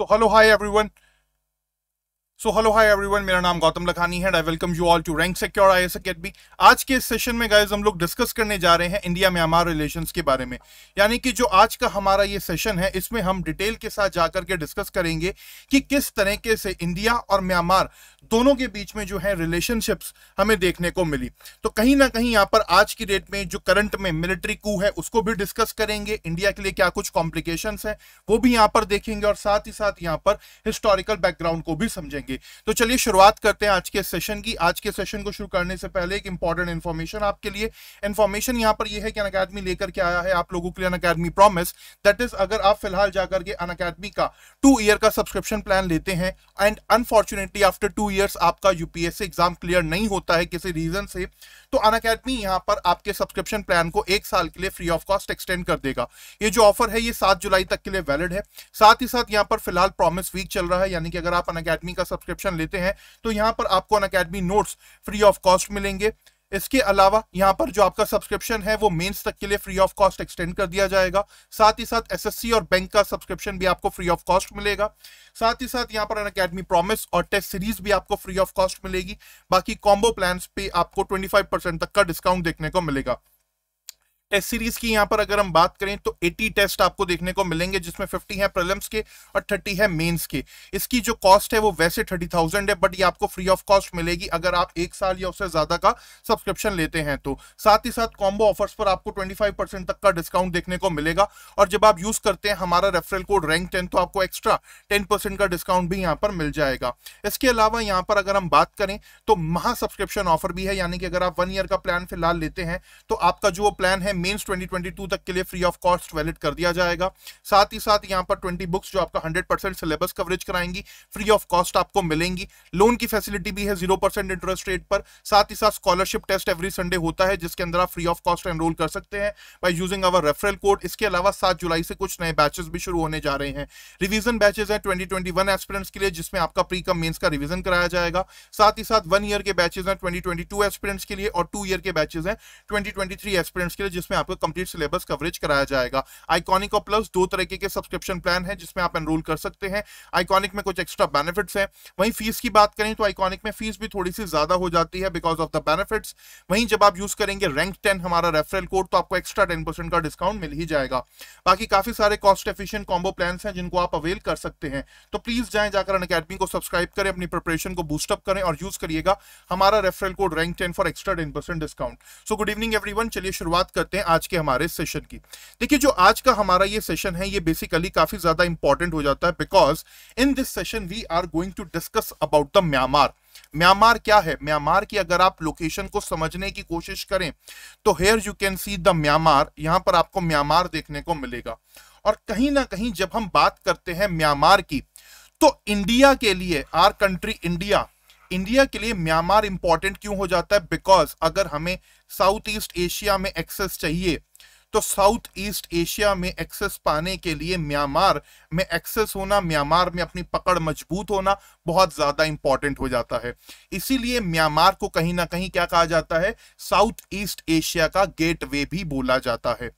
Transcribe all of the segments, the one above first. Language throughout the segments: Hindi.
So hello, hi everyone. So hello hi everyone मेरा नाम गौतम लखानी है I welcome you all to Rank Secure I S Academy आज के इस सेशन में गाइज हम लोग डिस्कस करने जा रहे हैं इंडिया म्यांमार रिलेशंस के बारे में यानी कि जो आज का हमारा ये सेशन है इसमें हम डिटेल के साथ जाकर के डिस्कस करेंगे कि किस तरीके से इंडिया और म्यांमार दोनों के बीच में जो है रिलेशनशिप्स हमें देखने को मिली तो कहीं ना कहीं यहाँ पर आज की डेट में जो करंट में मिलिट्री कू है उसको भी डिस्कस करेंगे इंडिया के लिए क्या कुछ कॉम्प्लिकेशन है वो भी यहाँ पर देखेंगे और साथ ही साथ यहाँ पर हिस्टोरिकल बैकग्राउंड को भी समझेंगे जाएगी तो चलिए शुरुआत करते हैं आज के सेशन की आज के सेशन को शुरू करने से पहले एक इंपॉर्टेंट इन्फॉर्मेशन आपके लिए इन्फॉर्मेशन यहाँ पर यह है कि अन अकेडमी लेकर के आया है आप लोगों के लिए Unacademy promise that is अगर आप फिलहाल जाकर के अन अकेडमी का टू ईयर का सब्सक्रिप्शन प्लान लेते हैं and unfortunately after two years आपका यूपीएससी एग्जाम क्लियर नहीं होता है किसी रीजन से तो अन अकेडमी यहाँ पर आपके सब्सक्रिप्शन प्लान को एक साल के लिए फ्री ऑफ कॉस्ट एक्सटेंड कर देगा ये जो ऑफर है ये सात जुलाई तक के लिए वैलिड है साथ ही साथ यहाँ पर फिलहाल प्रॉमिस वीक चल रहा है यानी कि अगर आप अन अकेडमी का सब्सक्रिप्शन लेते हैं तो यहाँ पर आपको Unacademy notes free of cost मिलेंगे इसके अलावा यहाँ पर जो आपका सब्सक्रिप्शन है वो मेंस तक के लिए फ्री ऑफ कॉस्ट एक्सटेंड कर दिया जाएगा साथ ही साथ एसएससी और बैंक का सब्सक्रिप्शन भी आपको फ्री ऑफ कॉस्ट मिलेगा साथ ही साथ यहाँ पर अन अकेडमी प्रॉमिस और टेस्ट सीरीज भी आपको फ्री ऑफ कॉस्ट मिलेगी बाकी कॉम्बो प्लान पे आपको ट्वेंटी तक का डिस्काउंट देखने को मिलेगा टेस्ट सीरीज की यहां पर अगर हम बात करें तो 80 टेस्ट आपको देखने को मिलेंगे जिसमें 50 है प्रलम्स के और 30 है मेंस के इसकी जो कॉस्ट है वो वैसे 30,000 है बट ये आपको फ्री ऑफ कॉस्ट मिलेगी अगर आप एक साल या उससे ज्यादा का सब्सक्रिप्शन लेते हैं तो साथ ही साथ कॉम्बो ऑफर्स पर आपको ट्वेंटी तक का डिस्काउंट देखने को मिलेगा और जब आप यूज करते हैं हमारा रेफरल कोड रैंक टेन तो आपको एक्स्ट्रा टेन का डिस्काउंट भी यहाँ पर मिल जाएगा इसके अलावा यहाँ पर अगर हम बात करें तो महासब्सक्रिप्शन ऑफर भी है यानी कि अगर आप वन ईयर का प्लान फिलहाल लेते हैं तो आपका जो प्लान है मेंस 2022 तक के लिए फ्री ऑफ कॉस्ट वैलिड कर दिया जाएगा साथ ही साथ यहाँ पर 20 बुक्स जो आपका 100 परसेंट सिलेबस कवरेज कराएंगी फ्री ऑफ कॉस्ट आपको मिलेंगी लोन की फैसिलिटी भी है जीरो परसेंट इंटरेस्ट रेट पर साथ ही साथ स्कॉलरशिप टेस्ट एवरी संडे होता है जिसके अंदर आप फ्री ऑफ कॉस्ट एनरोल कर सकते हैं by using our referral code इसके अलावा सात जुलाई से कुछ नए बैचेस भी शुरू होने जा रहे हैं रिविजन बैचेज है ट्वेंटी एस्पिरेंट्स के लिए जिसमें आपका प्री कम मेन्स का रिविजन कराया जाएगा साथ ही साथ वन ईयर के बैचेस हैं ट्वेंटी एस्पिरेंट्स के लिए और टू ईयर के बैचेस हैं 2023 एस्पिरेंट्स के लिए जिसमें जिसमें आपको कंप्लीट सिलेबस कवरेज कराया जाएगा आइकॉनिक और प्लस दो तरीके के सब्सक्रिप्शन प्लान है जिसमें आप एनरोल कर सकते हैं आइकॉनिक में कुछ एक्स्ट्रा बेनिफिट्स हैं वहीं फीस की बात करें तो आइकॉनिक में फीस भी थोड़ी सी ज्यादा हो जाती है बिकॉज ऑफ द बेनिफिट्स वहीं जब आप यूज करेंगे रैंक टेन हमारा रेफरल कोड तो आपको एक्स्ट्रा टेन का डिस्काउंट मिल ही जाएगा बाकी काफी सारे कॉस्ट एफिशियंट कॉम्बो प्लान हैं जिनको आप अवेल कर सकते हैं तो प्लीज जाए जाकर अन को सब्सक्राइब करें अपनी प्रिपरेशन को बूस्टअप करें और यूज करिएगा हमारा referral code rank ten for extra ten percent discount so good evening everyone चलिए शुरुआत करते हैं हैं आज के हमारे सेशन की देखिए जो आज का हमारा ये सेशन है ये बेसिकली काफी ज्यादा इंपॉर्टेंट हो जाता है because in this session we are going to discuss about the Myanmar Myanmar क्या है म्यांमार की अगर आप लोकेशन को समझने की कोशिश करें तो here you can see the Myanmar यहां पर आपको म्यांमार देखने को मिलेगा और कहीं ना कहीं जब हम बात करते हैं म्यांमार की तो इंडिया के लिए आर कंट्री इंडिया इंडिया के लिए म्यांमार इंपॉर्टेंट क्यों हो जाता है बिकॉज अगर हमें साउथ ईस्ट एशिया में एक्सेस चाहिए तो साउथ ईस्ट एशिया में एक्सेस पाने के लिए म्यांमार में एक्सेस होना म्यांमार में अपनी पकड़ मजबूत होना बहुत ज्यादा इंपॉर्टेंट हो जाता है इसीलिए म्यांमार को कहीं ना कहीं क्या कहा जाता है साउथ ईस्ट एशिया का गेटवे भी बोला जाता है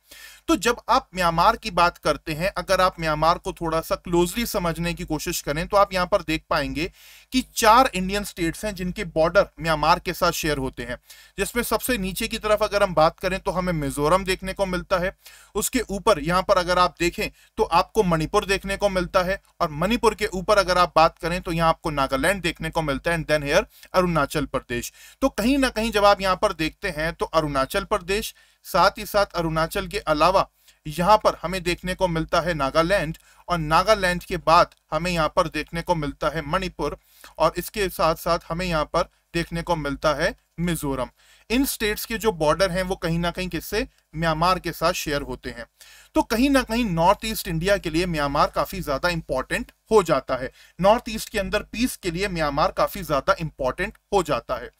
तो जब आप म्यांमार की बात करते हैं अगर आप म्यांमार को थोड़ा सा क्लोजली समझने की कोशिश करें तो आप यहां पर देख पाएंगे कि चार इंडियन स्टेट्स हैं जिनके बॉर्डर म्यांमार के साथ शेयर होते हैं जिसमें सबसे नीचे की तरफ अगर हम बात करें तो हमें मिजोरम देखने को मिलता है उसके ऊपर यहां पर अगर आप देखें तो आपको मणिपुर देखने को मिलता है और मणिपुर के ऊपर अगर आप बात करें तो यहां आपको नागालैंड देखने को मिलता है and then here Arunachal Pradesh तो कहीं ना कहीं जब आप यहां पर देखते हैं तो अरुणाचल प्रदेश साथ ही साथ अरुणाचल के अलावा यहाँ पर हमें देखने को मिलता है नागालैंड और नागालैंड के बाद हमें यहाँ पर देखने को मिलता है मणिपुर और इसके साथ साथ हमें यहाँ पर देखने को मिलता है मिजोरम इन स्टेट्स के जो बॉर्डर हैं वो कहीं ना कहीं किससे म्यांमार के साथ शेयर होते हैं तो कहीं ना कहीं नॉर्थ ईस्ट इंडिया के लिए म्यांमार काफी ज्यादा इंपॉर्टेंट हो जाता है नॉर्थ ईस्ट के अंदर पीस के लिए म्यांमार काफी ज्यादा इंपॉर्टेंट हो जाता है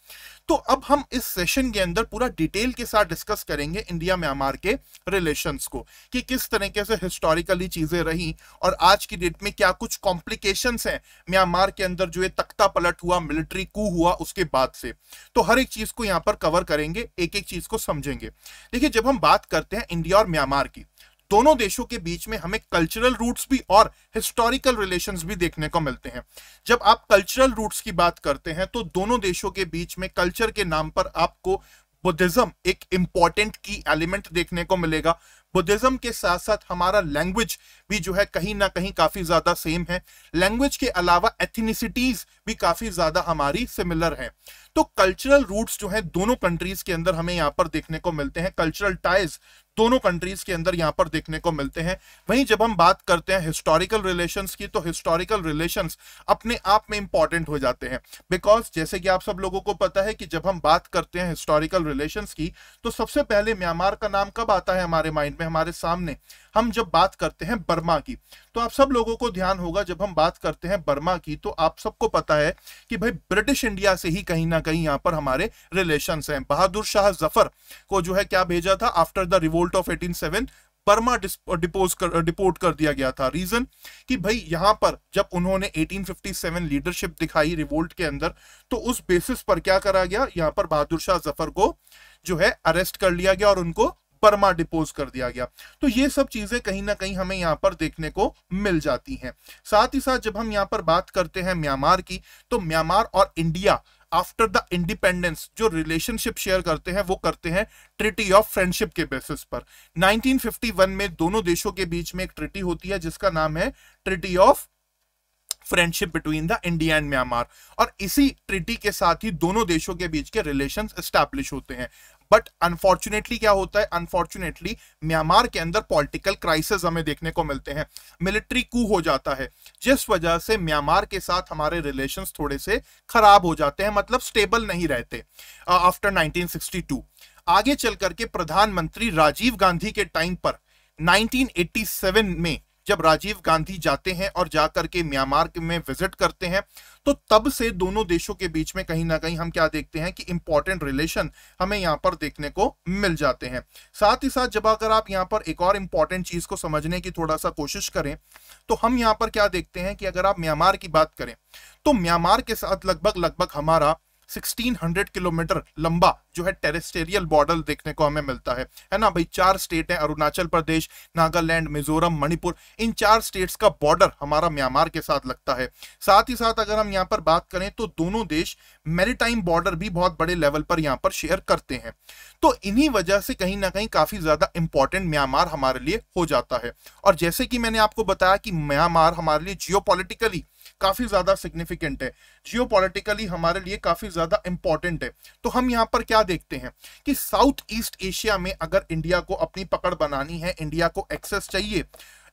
तो अब हम इस सेशन के अंदर पूरा डिटेल के साथ डिस्कस करेंगे इंडिया म्यांमार के रिलेशंस को कि किस तरीके से हिस्टोरिकली चीजें रही और आज की डेट में क्या कुछ कॉम्प्लिकेशन हैं म्यांमार के अंदर जो ये तख्ता पलट हुआ मिलिट्री कू हुआ उसके बाद से तो हर एक चीज को यहाँ पर कवर करेंगे एक एक चीज को समझेंगे देखिए जब हम बात करते हैं इंडिया और म्यांमार की दोनों देशों के बीच में हमें कल्चरल रूट्स भी और हिस्टोरिकल रिलेशंस भी देखने को मिलते हैं जब आप कल्चरल रूट्स की बात करते हैं तो दोनों देशों के बीच में कल्चर के नाम पर आपको बुद्धिज्म एक इंपॉर्टेंट की एलिमेंट देखने को मिलेगा बुद्धिज्म के साथ साथ हमारा लैंग्वेज भी जो है कहीं ना कहीं काफी ज्यादा सेम है लैंग्वेज के अलावा एथिनिसिटीज भी काफी ज्यादा हमारी सिमिलर है तो कल्चरल रूट्स जो है दोनों कंट्रीज के अंदर हमें यहाँ पर देखने को मिलते हैं कल्चरल टाइज दोनों कंट्रीज के अंदर यहाँ पर देखने को मिलते हैं वहीं जब हम बात करते हैं हिस्टोरिकल रिलेशंस की तो हिस्टोरिकल रिलेशंस अपने आप में इंपॉर्टेंट हो जाते हैं बिकॉज जैसे कि आप सब लोगों को पता है कि जब हम बात करते हैं हिस्टोरिकल रिलेशंस की तो सबसे पहले म्यांमार का नाम कब आता है हमारे माइंड में हमारे सामने हम जब बात करते हैं बर्मा की तो आप सब लोगों को ध्यान होगा जब हम बात करते हैं बर्मा की तो आप सबको पता है कि भाई ब्रिटिश इंडिया से ही कहीं ना कहीं यहाँ पर हमारे रिलेशन है बहादुर शाह जफर को जो है क्या भेजा था after the revolt revolt of eighteen seven परमा डिपोज कर डिपोर्ट कर दिया गया था रीजन कि भाई यहां पर जब उन्होंने 1857 लीडरशिप दिखाई रिवोल्ट के अंदर तो उस बेसिस पर क्या करा गया यहां पर बहादुर शाह जफर को जो है अरेस्ट कर लिया गया और उनको परमा डिपोज कर दिया गया तो ये सब चीजें कहीं ना कहीं हमें यहाँ पर देखने को मिल जाती हैं साथ ही साथ जब हम यहाँ पर बात करते हैं म्यांमार की तो म्यांमार और इंडिया आफ्टर द इंडिपेंडेंस जो रिलेशनशिप शेयर करते हैं वो करते हैं ट्रिटी ऑफ फ्रेंडशिप के बेसिस पर 1951 में दोनों देशों के बीच में एक ट्रिटी होती है जिसका नाम है treaty of friendship between the India and Myanmar और इसी ट्रिटी के साथ ही दोनों देशों के बीच के रिलेशन स्टैब्लिश होते हैं बट अनफॉर्चुनेटली क्या होता है अनफॉर्चुनेटली म्यांमार के अंदर पॉलिटिकल क्राइसिस हमें देखने को मिलते हैं मिलिट्री कू हो जाता है जिस वजह से म्यांमार के साथ हमारे रिलेशन थोड़े से खराब हो जाते हैं मतलब स्टेबल नहीं रहते आफ्टर नाइनटीन आगे चल करके प्रधानमंत्री राजीव गांधी के टाइम पर 1987 में जब राजीव गांधी जाते हैं और जाकर के म्यांमार में विजिट करते हैं तो तब से दोनों देशों के बीच में कहीं ना कहीं हम क्या देखते हैं कि इंपॉर्टेंट रिलेशन हमें यहाँ पर देखने को मिल जाते हैं साथ ही साथ जब अगर आप यहाँ पर एक और इंपॉर्टेंट चीज को समझने की थोड़ा सा कोशिश करें तो हम यहाँ पर क्या देखते हैं कि अगर आप म्यांमार की बात करें तो म्यांमार के साथ लगभग लगभग हमारा 1600 किलोमीटर लंबा जो है टेरेस्टेरियल बॉर्डर देखने को हमें मिलता है है ना भाई चार स्टेट हैं अरुणाचल प्रदेश नागालैंड मिजोरम मणिपुर इन चार स्टेट्स का बॉर्डर हमारा म्यांमार के साथ लगता है साथ ही साथ अगर हम यहाँ पर बात करें तो दोनों देश मेरीटाइम बॉर्डर भी बहुत बड़े लेवल पर यहाँ पर शेयर करते हैं तो इन्हीं वजह से कहीं ना कहीं काफी ज्यादा इंपॉर्टेंट म्यांमार हमारे लिए हो जाता है और जैसे कि मैंने आपको बताया कि म्यांमार हमारे लिए जियो काफी ज्यादा सिग्निफिकेंट है जियो हमारे लिए काफी ज्यादा इंपॉर्टेंट है तो हम यहाँ पर क्या देखते हैं कि साउथ ईस्ट एशिया में अगर इंडिया को अपनी पकड़ बनानी है इंडिया को एक्सेस चाहिए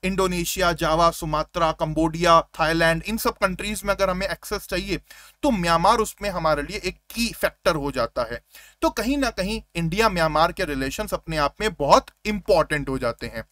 Indonesia Java Sumatra Cambodia Thailand इन सब कंट्रीज में अगर हमें एक्सेस चाहिए तो म्यांमार उसमें हमारे लिए एक की फैक्टर हो जाता है तो कहीं ना कहीं इंडिया म्यांमार के रिलेशंस अपने आप में बहुत इंपॉर्टेंट हो जाते हैं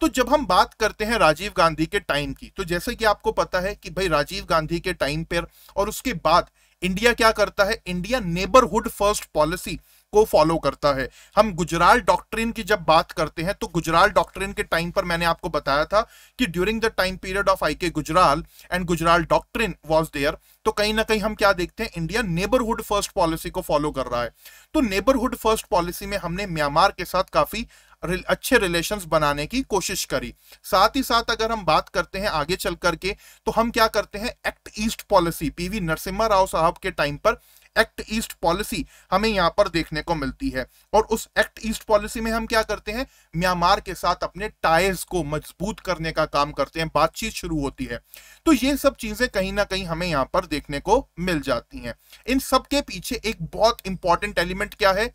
तो जब हम बात करते हैं राजीव गांधी के टाइम की तो जैसे कि आपको पता है कि भाई राजीव गांधी के टाइम पर और उसके बाद इंडिया क्या करता है इंडिया नेबरहुड फर्स्ट पॉलिसी को फॉलो करता है हम गुजराल डॉक्ट्रिन की जब बात करते हैं तो गुजराल डॉक्ट्रिन के टाइम पर मैंने आपको बताया था कि during the time period of I K Gujral and Gujral doctrine was there तो कहीं ना कहीं हम क्या देखते हैं इंडिया नेबरहुड फर्स्ट पॉलिसी को फॉलो कर रहा है तो नेबरहुड फर्स्ट पॉलिसी में हमने म्यांमार के साथ काफी अच्छे रिलेशंस बनाने की कोशिश करी साथ ही साथ अगर हम बात करते हैं आगे चल करके तो हम क्या करते हैं act east policy PV Narasimha Rao साहब के टाइम पर एक्ट ईस्ट पॉलिसी हमें यहाँ पर देखने को मिलती है और उस एक्ट ईस्ट पॉलिसी में हम क्या करते हैं म्यांमार के साथ अपने टाइज को मजबूत करने का काम करते हैं बातचीत शुरू होती है तो ये सब चीजें कहीं ना कहीं हमें यहाँ पर देखने को मिल जाती हैं इन सब के पीछे एक बहुत इंपॉर्टेंट एलिमेंट क्या है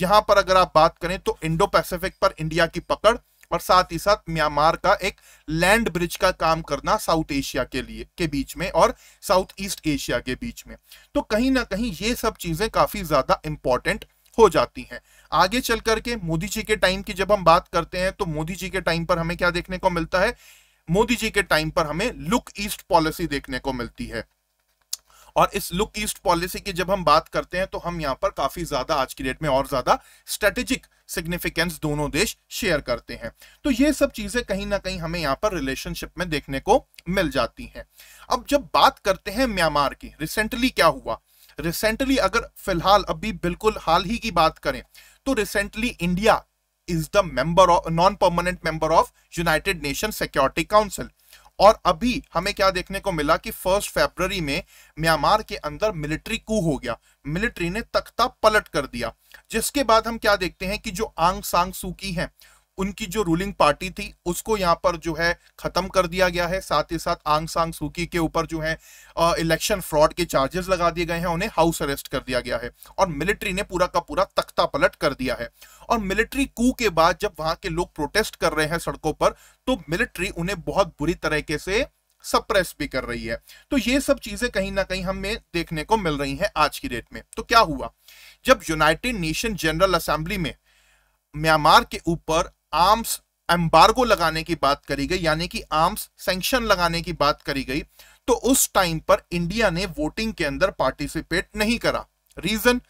यहां पर अगर आप बात करें तो इंडो पैसिफिक पर इंडिया की पकड़ और साथ ही साथ म्यांमार का एक लैंड ब्रिज का काम करना साउथ एशिया के लिए के बीच में और साउथ ईस्ट एशिया के बीच में तो कहीं ना कहीं ये सब चीजें काफी ज्यादा इंपॉर्टेंट हो जाती हैं आगे चल करके मोदी जी के टाइम की जब हम बात करते हैं तो मोदी जी के टाइम पर हमें क्या देखने को मिलता है मोदी जी के टाइम पर हमें लुक ईस्ट पॉलिसी देखने को मिलती है और इस लुक ईस्ट पॉलिसी की जब हम बात करते हैं तो हम यहाँ पर काफी ज्यादा आज की डेट में और ज्यादा स्ट्रेटेजिक सिग्निफिकेंस दोनों देश शेयर करते हैं तो ये सब चीजें कहीं ना कहीं हमें यहाँ पर रिलेशनशिप में देखने को मिल जाती हैं अब जब बात करते हैं म्यांमार की रिसेंटली क्या हुआ रिसेंटली अगर फिलहाल अभी बिल्कुल हाल ही की बात करें तो recently India is the member of non permanent member of United Nation Security Council और अभी हमें क्या देखने को मिला कि फर्स्ट फेब्रवरी में म्यांमार के अंदर मिलिट्री कू हो गया मिलिट्री ने तख्ता पलट कर दिया जिसके बाद हम क्या देखते हैं कि जो आंग सांग सूकी हैं उनकी जो रूलिंग पार्टी थी उसको यहाँ पर जो है खत्म कर दिया गया है साथ ही साथ आंग सांग सूकी के ऊपर जो है इलेक्शन फ्रॉड के चार्जेस लगा दिए गए हैं उन्हें हाउस अरेस्ट कर दिया गया है और मिलिट्री ने पूरा का पूरा तख्ता पलट कर दिया है और मिलिट्री कू के बाद जब वहां के लोग प्रोटेस्ट कर रहे हैं सड़कों पर तो मिलिट्री उन्हें बहुत बुरी तरीके से सप्रेस भी कर रही है तो ये सब चीजें कहीं ना कहीं हमें देखने को मिल रही हैं आज की डेट में तो क्या हुआ जब यूनाइटेड नेशन जनरल असेंबली में म्यांमार के ऊपर आर्म्स एम्बार्गो लगाने की बात करी गई यानी कि आर्म्स सेंक्शन लगाने की बात करी गई तो उस टाइम पर इंडिया ने वोटिंग के अंदर पार्टिसिपेट नहीं करा रीजन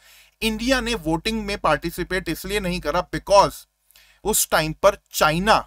इंडिया ने वोटिंग में पार्टिसिपेट इसलिए नहीं करा बिकॉज उस टाइम पर चाइना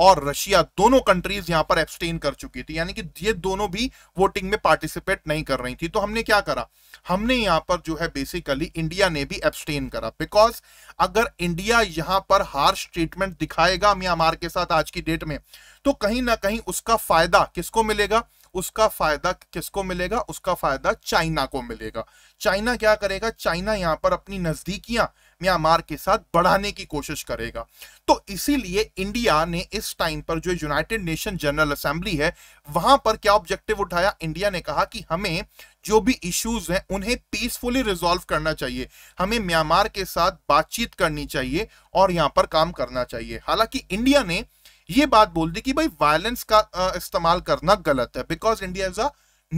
और रशिया दोनों कंट्रीज यहां पर एक्सटेन कर चुकी थी यानी कि ये दोनों भी वोटिंग में पार्टिसिपेट नहीं कर रही थी तो हमने क्या करा हमने यहां पर जो है बेसिकली इंडिया ने भी एब्सटेन करा बिकॉज अगर इंडिया यहां पर हार्श ट्रीटमेंट दिखाएगा म्यांमार के साथ आज की डेट में तो कहीं ना कहीं उसका फायदा किसको मिलेगा उसका फायदा किसको मिलेगा उसका फायदा चाइना को मिलेगा चाइना क्या करेगा चाइना यहां पर अपनी नजदीकियां म्यांमार के साथ बढ़ाने की कोशिश करेगा तो इसीलिए इंडिया ने इस टाइम पर जो यूनाइटेड नेशन जनरल असेंबली है वहां पर क्या ऑब्जेक्टिव उठाया इंडिया ने कहा कि हमें जो भी इश्यूज हैं उन्हें पीसफुली रिजॉल्व करना चाहिए हमें म्यांमार के साथ बातचीत करनी चाहिए और यहाँ पर काम करना चाहिए हालांकि इंडिया ने यह बात बोल दी कि भाई वायलेंस का इस्तेमाल करना गलत है because India is a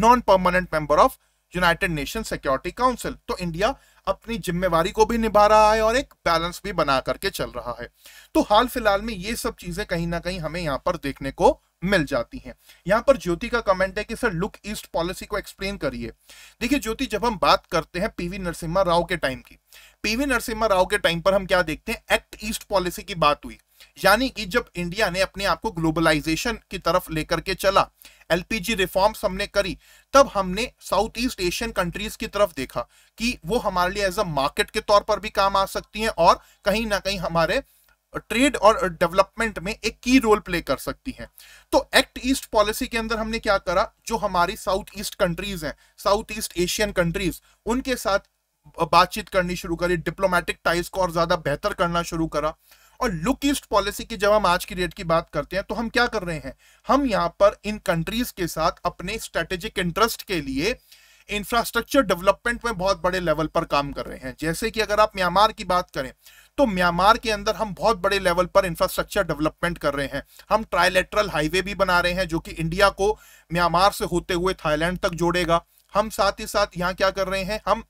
non permanent member of United Nation Security Council तो इंडिया अपनी जिम्मेवारी को भी निभा रहा है और एक बैलेंस भी बना करके चल रहा है तो हाल फिलहाल में ये सब चीजें कहीं ना कहीं हमें यहाँ पर देखने को मिल जाती हैं यहाँ पर ज्योति का कमेंट है कि सर लुक ईस्ट पॉलिसी को एक्सप्लेन करिए देखिए ज्योति जब हम बात करते हैं पीवी नरसिम्हा राव के टाइम की पीवी नरसिम्हा राव के टाइम पर हम क्या देखते हैं एक्ट ईस्ट पॉलिसी की बात हुई यानी कि जब इंडिया ने अपने आप को ग्लोबलाइजेशन की तरफ लेकर के चला एलपीजी रिफॉर्म्स हमने करी तब हमने साउथ ईस्ट एशियन कंट्रीज की तरफ देखा कि वो हमारे लिए एज अ मार्केट के तौर पर भी काम आ सकती हैं और कहीं ना कहीं हमारे ट्रेड और डेवलपमेंट में एक की रोल प्ले कर सकती हैं तो एक्ट ईस्ट पॉलिसी के अंदर हमने क्या करा जो हमारी साउथ ईस्ट कंट्रीज हैं साउथ ईस्ट एशियन कंट्रीज उनके साथ बातचीत करनी शुरू करी डिप्लोमेटिक टाइज को और ज्यादा बेहतर करना शुरू करा और लुक ईस्ट पॉलिसी की जब हम आज की डेट की बात करते हैं तो हम क्या कर रहे हैं हम यहाँ पर इन कंट्रीज के साथ अपने स्ट्रेटेजिक इंटरेस्ट के लिए इंफ्रास्ट्रक्चर डेवलपमेंट में बहुत बड़े लेवल पर काम कर रहे हैं जैसे कि अगर आप म्यांमार की बात करें तो म्यांमार के अंदर हम बहुत बड़े लेवल पर इंफ्रास्ट्रक्चर डेवलपमेंट कर रहे हैं हम ट्राइलेटरल हाईवे भी बना रहे हैं जो कि इंडिया को म्यांमार से होते हुए थाईलैंड तक जोड़ेगा हम साथ ही साथ यहाँ क्या कर रहे हैं हम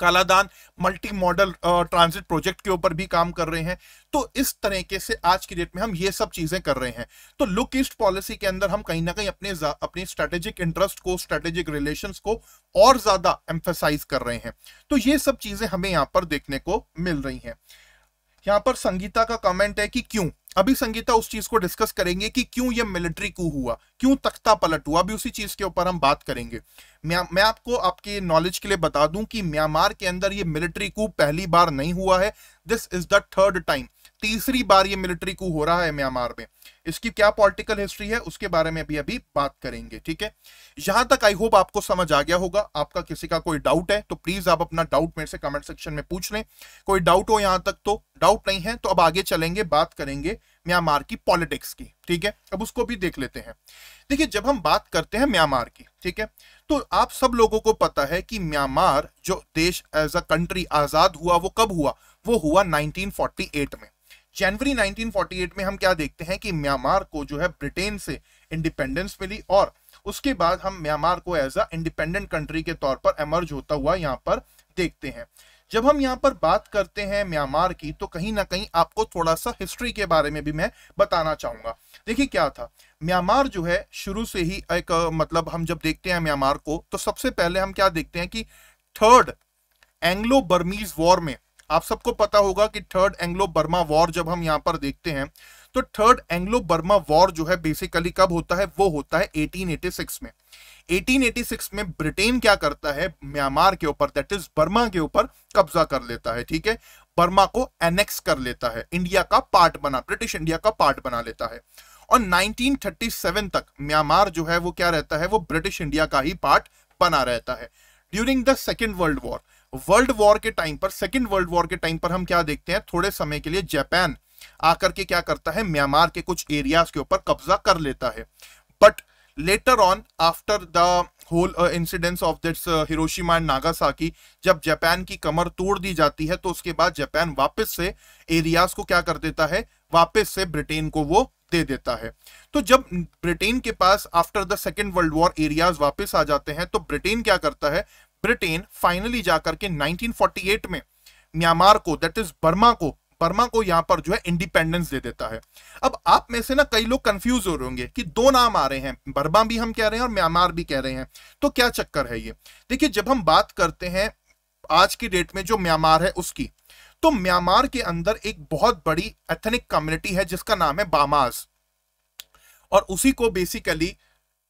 Kaladan multi modal transit project के ऊपर भी काम कर रहे हैं तो इस तरीके से आज की डेट में हम ये सब चीजें कर रहे हैं तो लुक ईस्ट पॉलिसी के अंदर हम कहीं ना कहीं अपने अपने स्ट्रेटेजिक इंटरेस्ट को स्ट्रेटेजिक रिलेशन को और ज्यादा एम्फेसाइज कर रहे हैं तो ये सब चीजें हमें यहाँ पर देखने को मिल रही है यहाँ पर संगीता का कमेंट है कि क्यों अभी संगीता उस चीज को डिस्कस करेंगे कि क्यों ये मिलिट्री कू हुआ क्यों तख्ता पलट हुआ अभी उसी चीज के ऊपर हम बात करेंगे मैं आपको आपके नॉलेज के लिए बता दूं कि म्यांमार के अंदर ये मिलिट्री कू पहली बार नहीं हुआ है this is the third time तीसरी बार ये मिलिट्री कू हो रहा है म्यांमार में इसकी क्या पॉलिटिकल हिस्ट्री है उसके बारे में भी अभी बात करेंगे ठीक है यहां तक आई होप आपको समझ आ गया होगा आपका किसी का कोई डाउट है तो प्लीज आप अपना डाउट मेरे से कमेंट सेक्शन में पूछ लें कोई डाउट हो यहां तक तो डाउट नहीं है तो अब आगे चलेंगे बात करेंगे म्यांमार की पॉलिटिक्स की ठीक है अब उसको भी देख लेते हैं देखिए जब हम बात करते हैं म्यांमार की ठीक है तो आप सब लोगों को पता है कि म्यांमार जो देश एज अ कंट्री आजाद हुआ वो कब हुआ वो हुआ 1948 में जनवरी 1948 में हम क्या देखते हैं कि म्यांमार को जो है ब्रिटेन से इंडिपेंडेंस मिली और उसके बाद हम म्यांमार को एज अ इंडिपेंडेंट कंट्री के तौर पर एमर्ज होता हुआ यहाँ पर देखते हैं जब हम यहाँ पर बात करते हैं म्यांमार की तो कहीं ना कहीं आपको थोड़ा सा हिस्ट्री के बारे में भी मैं बताना चाहूंगा देखिए क्या था म्यांमार जो है शुरू से ही एक मतलब हम जब देखते हैं म्यांमार को तो सबसे पहले हम क्या देखते हैं कि थर्ड एंग्लो बर्मीज वॉर में आप सबको पता होगा कि थर्ड एंग्लो बर्मा वॉर जब हम यहाँ पर देखते हैं तो थर्ड एंग्लो बर्मा वॉर जो है बेसिकली कब होता है वो होता है 1886 में 1886 में ब्रिटेन क्या करता है म्यांमार के ऊपर दैट इज बर्मा के ऊपर कब्जा कर लेता है ठीक है बर्मा को एनेक्स कर लेता है इंडिया का पार्ट बना ब्रिटिश इंडिया का पार्ट बना लेता है और 1937 तक म्यांमार जो है वो क्या रहता है वो ब्रिटिश इंडिया का ही पार्ट बना रहता है during the second world war world war के टाइम पर सेकेंड वर्ल्ड वॉर के टाइम पर हम क्या देखते हैं थोड़े समय के लिए जापान आकर के क्या करता है म्यांमार के कुछ एरियाज के ऊपर कब्जा कर लेता है but later on after the whole incidents of this Hiroshima and Nagasaki जब जापान की कमर तोड़ दी जाती है तो उसके बाद जापान वापस से एरियाज को क्या कर देता है वापस से ब्रिटेन को वो दे देता है तो जब ब्रिटेन के पास after the second world war areas वापस आ जाते हैं तो ब्रिटेन क्या करता है ब्रिटेन फाइनली जाकर के 1948 में म्यांमार को दैट इज बर्मा को बर्मा को यहां पर जो है इंडिपेंडेंस दे देता है अब आप में से ना कई लोग कंफ्यूज हो रहे होंगे कि दो नाम आ रहे हैं बर्मा भी हम कह रहे हैं और म्यांमार भी कह रहे हैं तो क्या चक्कर है ये देखिए जब हम बात करते हैं आज की डेट में जो म्यांमार है उसकी तो म्यांमार के अंदर एक बहुत बड़ी एथनिक कम्युनिटी है जिसका नाम है बामाज और उसी को बेसिकली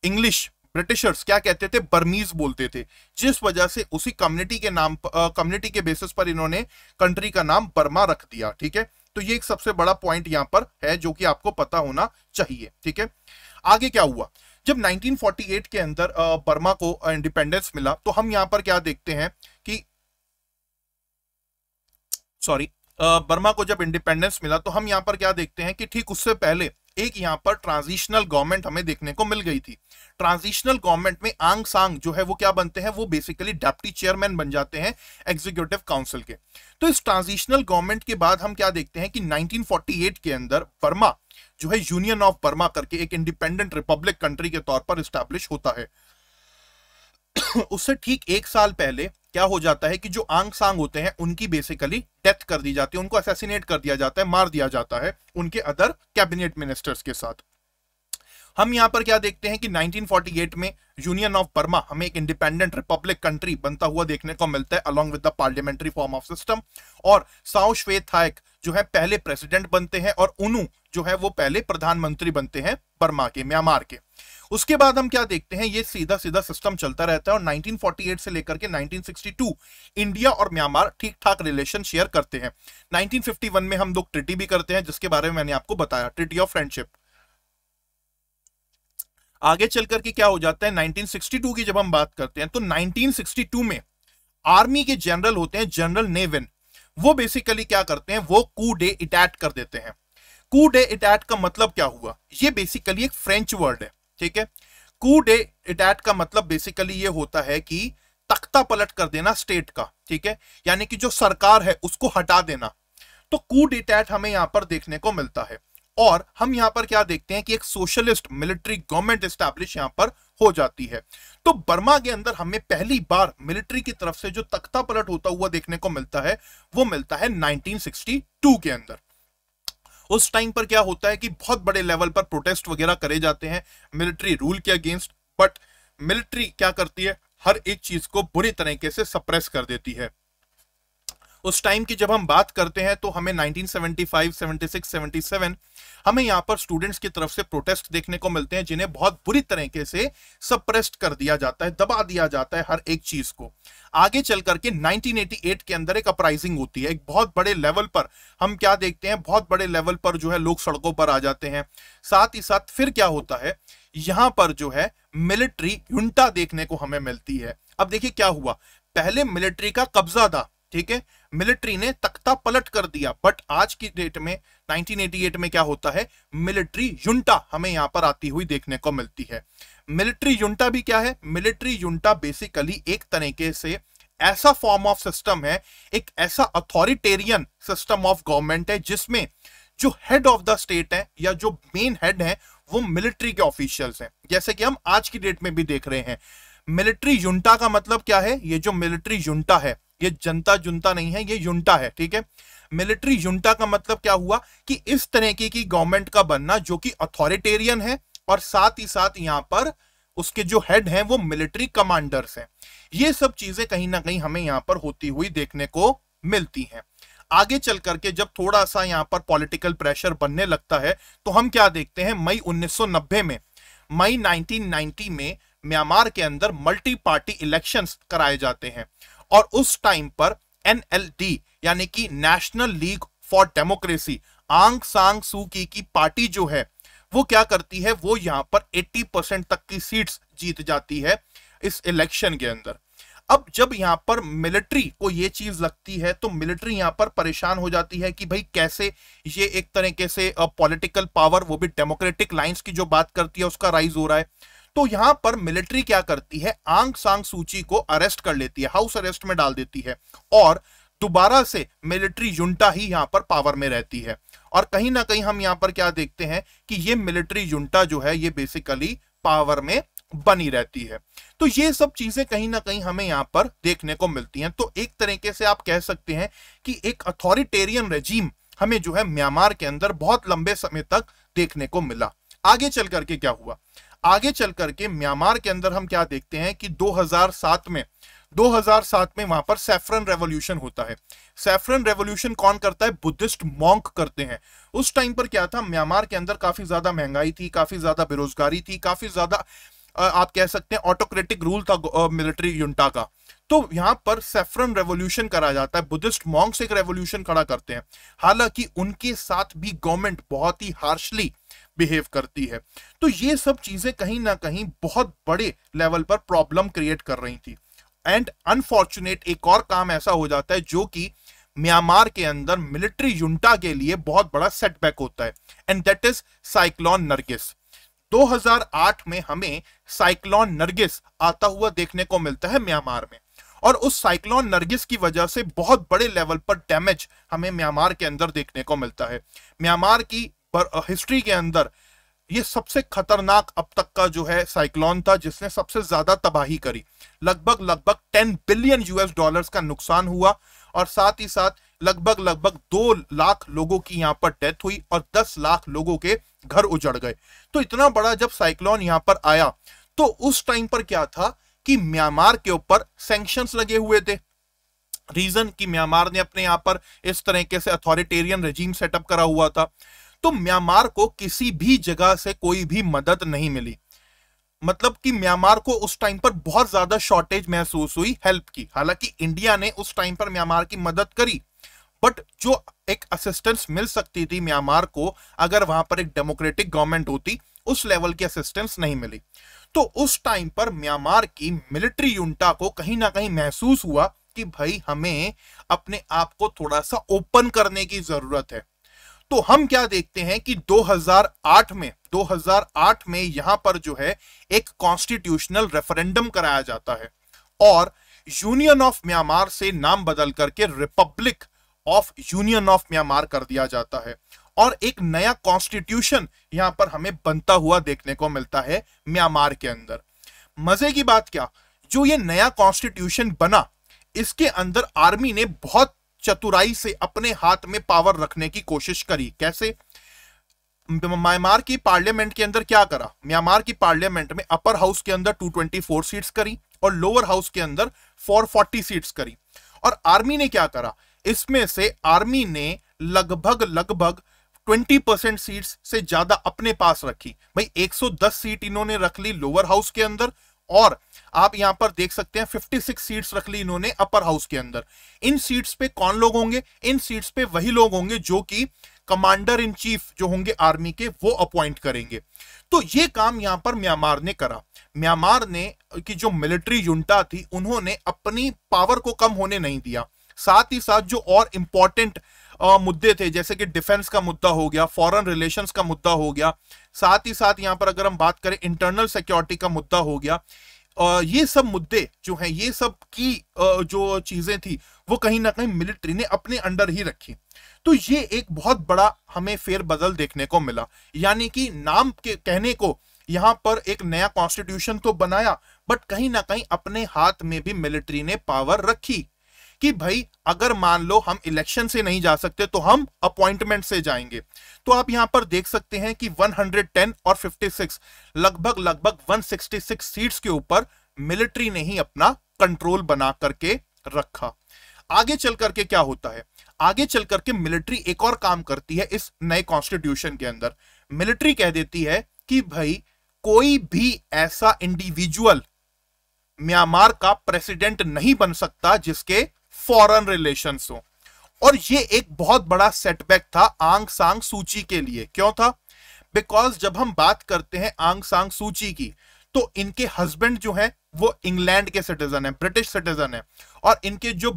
इंग्लिश ब्रिटिशर्स क्या कहते थे बर्मीज बोलते थे जिस वजह से उसी कम्युनिटी के नाम कम्युनिटी के बेसिस पर इन्होंने कंट्री का नाम बर्मा रख दिया ठीक है तो ये एक सबसे बड़ा पॉइंट यहां पर है जो कि आपको पता होना चाहिए ठीक है आगे क्या हुआ जब 1948 के अंदर बर्मा को इंडिपेंडेंस मिला तो हम यहां पर क्या देखते हैं कि सॉरी बर्मा को जब इंडिपेंडेंस मिला तो हम यहां पर क्या देखते हैं कि ठीक उससे पहले एक यहाँ पर ट्रांजिशनल गवर्नमेंट हमें देखने को मिल गई थी ट्रांजिशनल गवर्नमेंट में आंग सांग जो है वो क्या बनते हैं वो बेसिकली डेप्टी चेयरमैन बन जाते हैं एग्जीक्यूटिव काउंसिल के तो इस ट्रांजिशनल गवर्नमेंट के बाद हम क्या देखते हैं कि 1948 के अंदर बर्मा जो है यूनियन ऑफ बर्मा करके एक इंडिपेंडेंट रिपब्लिक कंट्री के तौर पर स्टैब्लिश होता है उससे ठीक एक साल पहले क्या हो जाता है कि जो आंग सांग होते हैं उनकी बेसिकली डेथ कर दी जाती है उनको असैसिनेट कर दिया जाता है मार दिया जाता है उनके अदर कैबिनेट मिनिस्टर्स के साथ हम यहां पर क्या देखते हैं कि 1948 में यूनियन ऑफ बर्मा हमें एक इंडिपेंडेंट रिपब्लिक कंट्री बनता हुआ देखने को मिलता है along with the parliamentary form of system और साउ श्वेत थायक जो है पहले प्रेसिडेंट बनते हैं और उनु जो है वो पहले प्रधानमंत्री बनते हैं बर्मा के म्यांमार के उसके बाद हम क्या देखते हैं ये सीधा सीधा सिस्टम चलता रहता है और 1948 से लेकर के 1962 इंडिया और म्यांमार ठीक ठाक रिलेशन शेयर करते हैं 1951 में हम लोग ट्रिटी भी करते हैं जिसके बारे में मैंने आपको बताया ट्रिटी ऑफ फ्रेंडशिप आगे चल करके क्या हो जाता है 1962 की जब हम बात करते हैं तो 1962 में आर्मी के जनरल होते हैं जनरल नेविन वो बेसिकली क्या करते हैं वो कू डे इटैट कर देते हैं कू डे इटैट का मतलब क्या हुआ ये बेसिकली एक फ्रेंच वर्ड है ठीक है कू डे इटैट का मतलब बेसिकली ये होता है कि तख्ता पलट कर देना स्टेट का ठीक है यानी कि जो सरकार है उसको हटा देना तो कू डिटैट हमें यहाँ पर देखने को मिलता है और हम यहाँ पर क्या देखते हैं कि एक सोशलिस्ट मिलिट्री गवर्नमेंट एस्टैब्लिश यहाँ पर हो जाती है तो बर्मा के अंदर हमें पहली बार मिलिट्री की तरफ से जो तख्ता पलट होता हुआ देखने को मिलता है वो मिलता है 1962 के अंदर उस टाइम पर क्या होता है कि बहुत बड़े लेवल पर प्रोटेस्ट वगैरह करे जाते हैं मिलिट्री रूल के अगेंस्ट बट मिलिट्री क्या करती है हर एक चीज को बुरी तरीके से सप्रेस कर देती है उस टाइम की जब हम बात करते हैं तो हमें 1975, 76, 77 हमें यहाँ पर स्टूडेंट्स की तरफ से प्रोटेस्ट देखने को मिलते हैं जिन्हें बहुत बुरी तरीके से सप्रेस्ट कर दिया जाता है दबा दिया जाता है हर एक चीज को आगे चल करके 1988 के अंदर एक अपराइजिंग होती है एक बहुत बड़े लेवल पर हम क्या देखते हैं बहुत बड़े लेवल पर जो है लोग सड़कों पर आ जाते हैं साथ ही साथ फिर क्या होता है यहां पर जो है मिलिट्री यूंटा देखने को हमें मिलती है अब देखिए क्या हुआ पहले मिलिट्री का कब्जा था ठीक है मिलिट्री ने तख्ता पलट कर दिया बट आज की डेट में 1988 में क्या होता है मिलिट्री युंटा हमें यहां पर आती हुई देखने को मिलती है मिलिट्री युंटा भी क्या है मिलिट्री युंटा बेसिकली एक तरीके से ऐसा फॉर्म ऑफ सिस्टम है एक ऐसा अथॉरिटेरियन सिस्टम ऑफ गवर्नमेंट है जिसमें जो हेड ऑफ द स्टेट है या जो मेन हेड है वो मिलिट्री के ऑफिशियल्स हैं जैसे कि हम आज की डेट में भी देख रहे हैं मिलिट्री युंटा का मतलब क्या है ये जो मिलिट्री युंटा है ये जनता जुनता नहीं है ये युनटा है ठीक है मिलिट्री युनटा का मतलब क्या हुआ कि इस तरह की, की गवर्नमेंट का बनना जो कि अथॉरिटेरियन है और साथ ही साथ यहाँ पर उसके जो हेड हैं वो मिलिट्री कमांडर्स हैं ये सब चीजें कहीं ना कहीं हमें यहाँ पर होती हुई देखने को मिलती हैं आगे चल करके जब थोड़ा सा यहाँ पर पॉलिटिकल प्रेशर बनने लगता है तो हम क्या देखते हैं मई 1990 में मई 1990 में म्यांमार के अंदर मल्टी पार्टी इलेक्शंस कराए जाते हैं और उस टाइम पर एनएलडी यानी कि नेशनल लीग फॉर डेमोक्रेसी आंग सांग सू की, की पार्टी जो है वो क्या करती है वो यहां पर 80 परसेंट तक की सीट्स जीत जाती है इस इलेक्शन के अंदर अब जब यहां पर मिलिट्री को ये चीज लगती है तो मिलिट्री यहां पर परेशान हो जाती है कि भाई कैसे ये एक तरीके से पॉलिटिकल पावर वो भी डेमोक्रेटिक लाइंस की जो बात करती है उसका राइज हो रहा है तो यहां पर मिलिट्री क्या करती है आंग सांग सूची को अरेस्ट कर लेती है हाउस अरेस्ट में डाल देती है और दोबारा से मिलिट्री जुंटा ही यहां पर पावर में रहती है और कहीं ना कहीं हम यहां पर क्या देखते हैं कि ये मिलिट्री जुंटा जो है ये बेसिकली पावर में बनी रहती है तो ये सब चीजें कहीं ना कहीं हमें यहां पर देखने को मिलती हैं तो एक तरीके से आप कह सकते हैं कि एक अथॉरिटेरियन रेजीम हमें जो है म्यांमार के अंदर बहुत लंबे समय तक देखने को मिला आगे चल करके क्या हुआ आगे चल करके म्यांमार के अंदर हम क्या देखते हैं कि 2007 में 2007 में वहां पर सेफरन रेवोल्यूशन होता है सेफरन रेवोल्यूशन कौन करता है बुद्धिस्ट मॉन्क करते हैं उस टाइम पर क्या था म्यांमार के अंदर काफी ज्यादा महंगाई थी काफी ज्यादा बेरोजगारी थी काफी ज्यादा आप कह सकते हैं ऑटोक्रेटिक रूल था मिलिट्री यूनिटा का तो यहाँ पर सेफरन रेवोल्यूशन करा जाता है बुद्धिस्ट मॉन्क्स एक रेवोल्यूशन खड़ा करते हैं हालांकि उनके साथ भी गवर्नमेंट बहुत ही हार्शली बिहेव करती है तो ये सब चीजें कहीं ना कहीं बहुत बड़े लेवल पर प्रॉब्लम क्रिएट कर रही थी एंड अनफॉर्चुनेट एक और काम ऐसा हो जाता है जो कि म्यांमार के अंदर मिलिट्री यूनिटा के लिए बहुत बड़ा सेटबैक होता है and that is cyclone Nargis 2008 में हमें साइक्लोन नरगिस आता हुआ देखने को मिलता है म्यांमार में और उस साइक्लोन नरगिस की वजह से बहुत बड़े लेवल पर डैमेज हमें म्यांमार के अंदर देखने को मिलता है म्यांमार की पर हिस्ट्री के अंदर ये सबसे खतरनाक अब तक का जो है साइक्लोन था जिसने सबसे ज्यादा तबाही करी लगभग लगभग टेन बिलियन यूएस डॉलर्स का नुकसान हुआ और साथ ही साथ लगभग लगभग दो लाख लोगों की यहाँ पर डेथ हुई और दस लाख लोगों के घर उजड़ गए तो इतना बड़ा जब साइक्लोन यहाँ पर आया तो उस टाइम पर क्या था कि म्यांमार के ऊपर सेंक्शन लगे हुए थे रीजन कि म्यांमार ने अपने यहाँ पर इस तरीके से अथॉरिटेरियन रजीम सेटअप करा हुआ था तो म्यांमार को किसी भी जगह से कोई भी मदद नहीं मिली मतलब कि म्यांमार को उस टाइम पर बहुत ज्यादा शॉर्टेज महसूस हुई हेल्प की हालांकि इंडिया ने उस टाइम पर म्यांमार की मदद करी बट जो एक असिस्टेंस मिल सकती थी म्यांमार को अगर वहां पर एक डेमोक्रेटिक गवर्नमेंट होती उस लेवल की असिस्टेंस नहीं मिली तो उस टाइम पर म्यांमार की मिलिट्री यूनिटा को कहीं ना कहीं महसूस हुआ कि भाई हमें अपने आप को थोड़ा सा ओपन करने की जरूरत है तो हम क्या देखते हैं कि 2008 में 2008 में यहां पर जो है एक कॉन्स्टिट्यूशनल रेफरेंडम कराया जाता है और यूनियन ऑफ म्यांमार से नाम बदल करके Republic of Union of Myanmar कर दिया जाता है और एक नया कॉन्स्टिट्यूशन यहां पर हमें बनता हुआ देखने को मिलता है म्यांमार के अंदर मजे की बात क्या जो ये नया कॉन्स्टिट्यूशन बना इसके अंदर आर्मी ने बहुत चतुराई से अपने हाथ में पावर रखने की कोशिश करी कैसे म्यांमार की पार्लियामेंट के अंदर क्या करा म्यांमार की पार्लियामेंट में अपर हाउस के अंदर 224 सीट्स करी और लोअर हाउस के अंदर 440 सीट्स करी और आर्मी ने क्या करा इसमें से आर्मी ने लगभग लगभग 20 परसेंट सीट से ज्यादा अपने पास रखी भाई 110 सीट इन्होंने रख ली लोअर हाउस के अंदर और आप यहां पर देख सकते हैं 56 सीट्स रख ली इन्होंने अपर हाउस के अंदर इन सीट्स पे कौन लोग होंगे इन सीट्स पे वही लोग होंगे जो कि कमांडर इन चीफ जो होंगे आर्मी के वो अपॉइंट करेंगे तो ये काम यहां पर म्यांमार ने करा म्यांमार ने कि जो मिलिट्री यूनिटा थी उन्होंने अपनी पावर को कम होने नहीं दिया साथ ही साथ जो और इंपॉर्टेंट मुद्दे थे जैसे कि डिफेंस का मुद्दा हो गया फॉरेन रिलेशंस का मुद्दा हो गया साथ ही साथ यहाँ पर अगर हम बात करें इंटरनल सिक्योरिटी का मुद्दा हो गया ये सब मुद्दे जो हैं ये सब की जो चीजें थी वो कहीं ना कहीं मिलिट्री ने अपने अंडर ही रखी तो ये एक बहुत बड़ा हमें फेरबदल देखने को मिला यानी कि नाम के कहने को यहाँ पर एक नया कॉन्स्टिट्यूशन तो बनाया बट कहीं ना कहीं अपने हाथ में भी मिलिट्री ने पावर रखी कि भाई अगर मान लो हम इलेक्शन से नहीं जा सकते तो हम अपॉइंटमेंट से जाएंगे तो आप यहां पर देख सकते हैं कि 110 और 56 लगभग लगभग 166 सीट्स के ऊपर मिलिट्री ने ही अपना कंट्रोल बना करके रखा आगे चल करके क्या होता है आगे चल करके मिलिट्री एक और काम करती है इस नए कॉन्स्टिट्यूशन के अंदर मिलिट्री कह देती है कि भाई कोई भी ऐसा इंडिविजुअल म्यांमार का प्रेसिडेंट नहीं बन सकता जिसके फॉरेन रिलेशन हो और ये एक बहुत बड़ा सेटबैक था आंग सांग सूची के लिए क्यों था बिकॉज जब हम बात करते हैं आंग सांग सूची की तो इनके हस्बैंड जो हैं वो इंग्लैंड के सिटीजन हैं ब्रिटिश सिटीजन हैं और इनके जो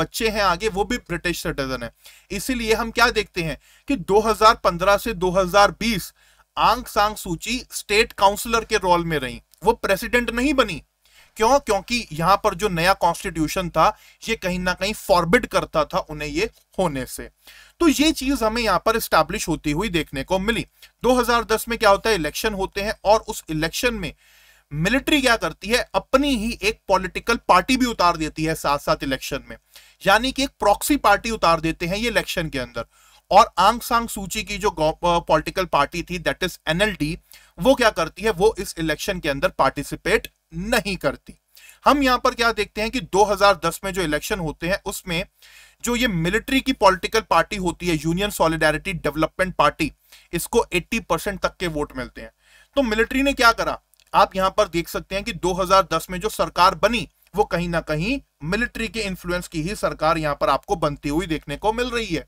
बच्चे हैं आगे वो भी ब्रिटिश सिटीजन हैं इसीलिए हम क्या देखते हैं कि 2015 से 2020 आंग सांग सूची स्टेट काउंसलर के रोल में रही वो प्रेसिडेंट नहीं बनी क्यों क्योंकि यहां पर जो नया कॉन्स्टिट्यूशन था ये कहीं ना कहीं फॉरबिड करता था उन्हें ये होने से तो ये चीज हमें यहां पर स्टैब्लिश होती हुई देखने को मिली 2010 में क्या होता है इलेक्शन होते हैं और उस इलेक्शन में मिलिट्री क्या करती है अपनी ही एक पॉलिटिकल पार्टी भी उतार देती है साथ साथ इलेक्शन में यानी कि एक प्रॉक्सी पार्टी उतार देते हैं ये इलेक्शन के अंदर और आंग सांग सूची की जो पॉलिटिकल पार्टी थी दैट इज एनएलडी वो क्या करती है वो इस इलेक्शन के अंदर पार्टिसिपेट नहीं करती हम यहां पर क्या देखते हैं कि 2010 में जो इलेक्शन होते हैं उसमें जो ये मिलिट्री की पॉलिटिकल पार्टी होती है यूनियन सॉलिडेरिटी डेवलपमेंट पार्टी इसको 80 परसेंट तक के वोट मिलते हैं तो मिलिट्री ने क्या करा आप यहां पर देख सकते हैं कि 2010 में जो सरकार बनी वो कहीं ना कहीं मिलिट्री के इंफ्लुएंस की ही सरकार यहां पर आपको बनती हुई देखने को मिल रही है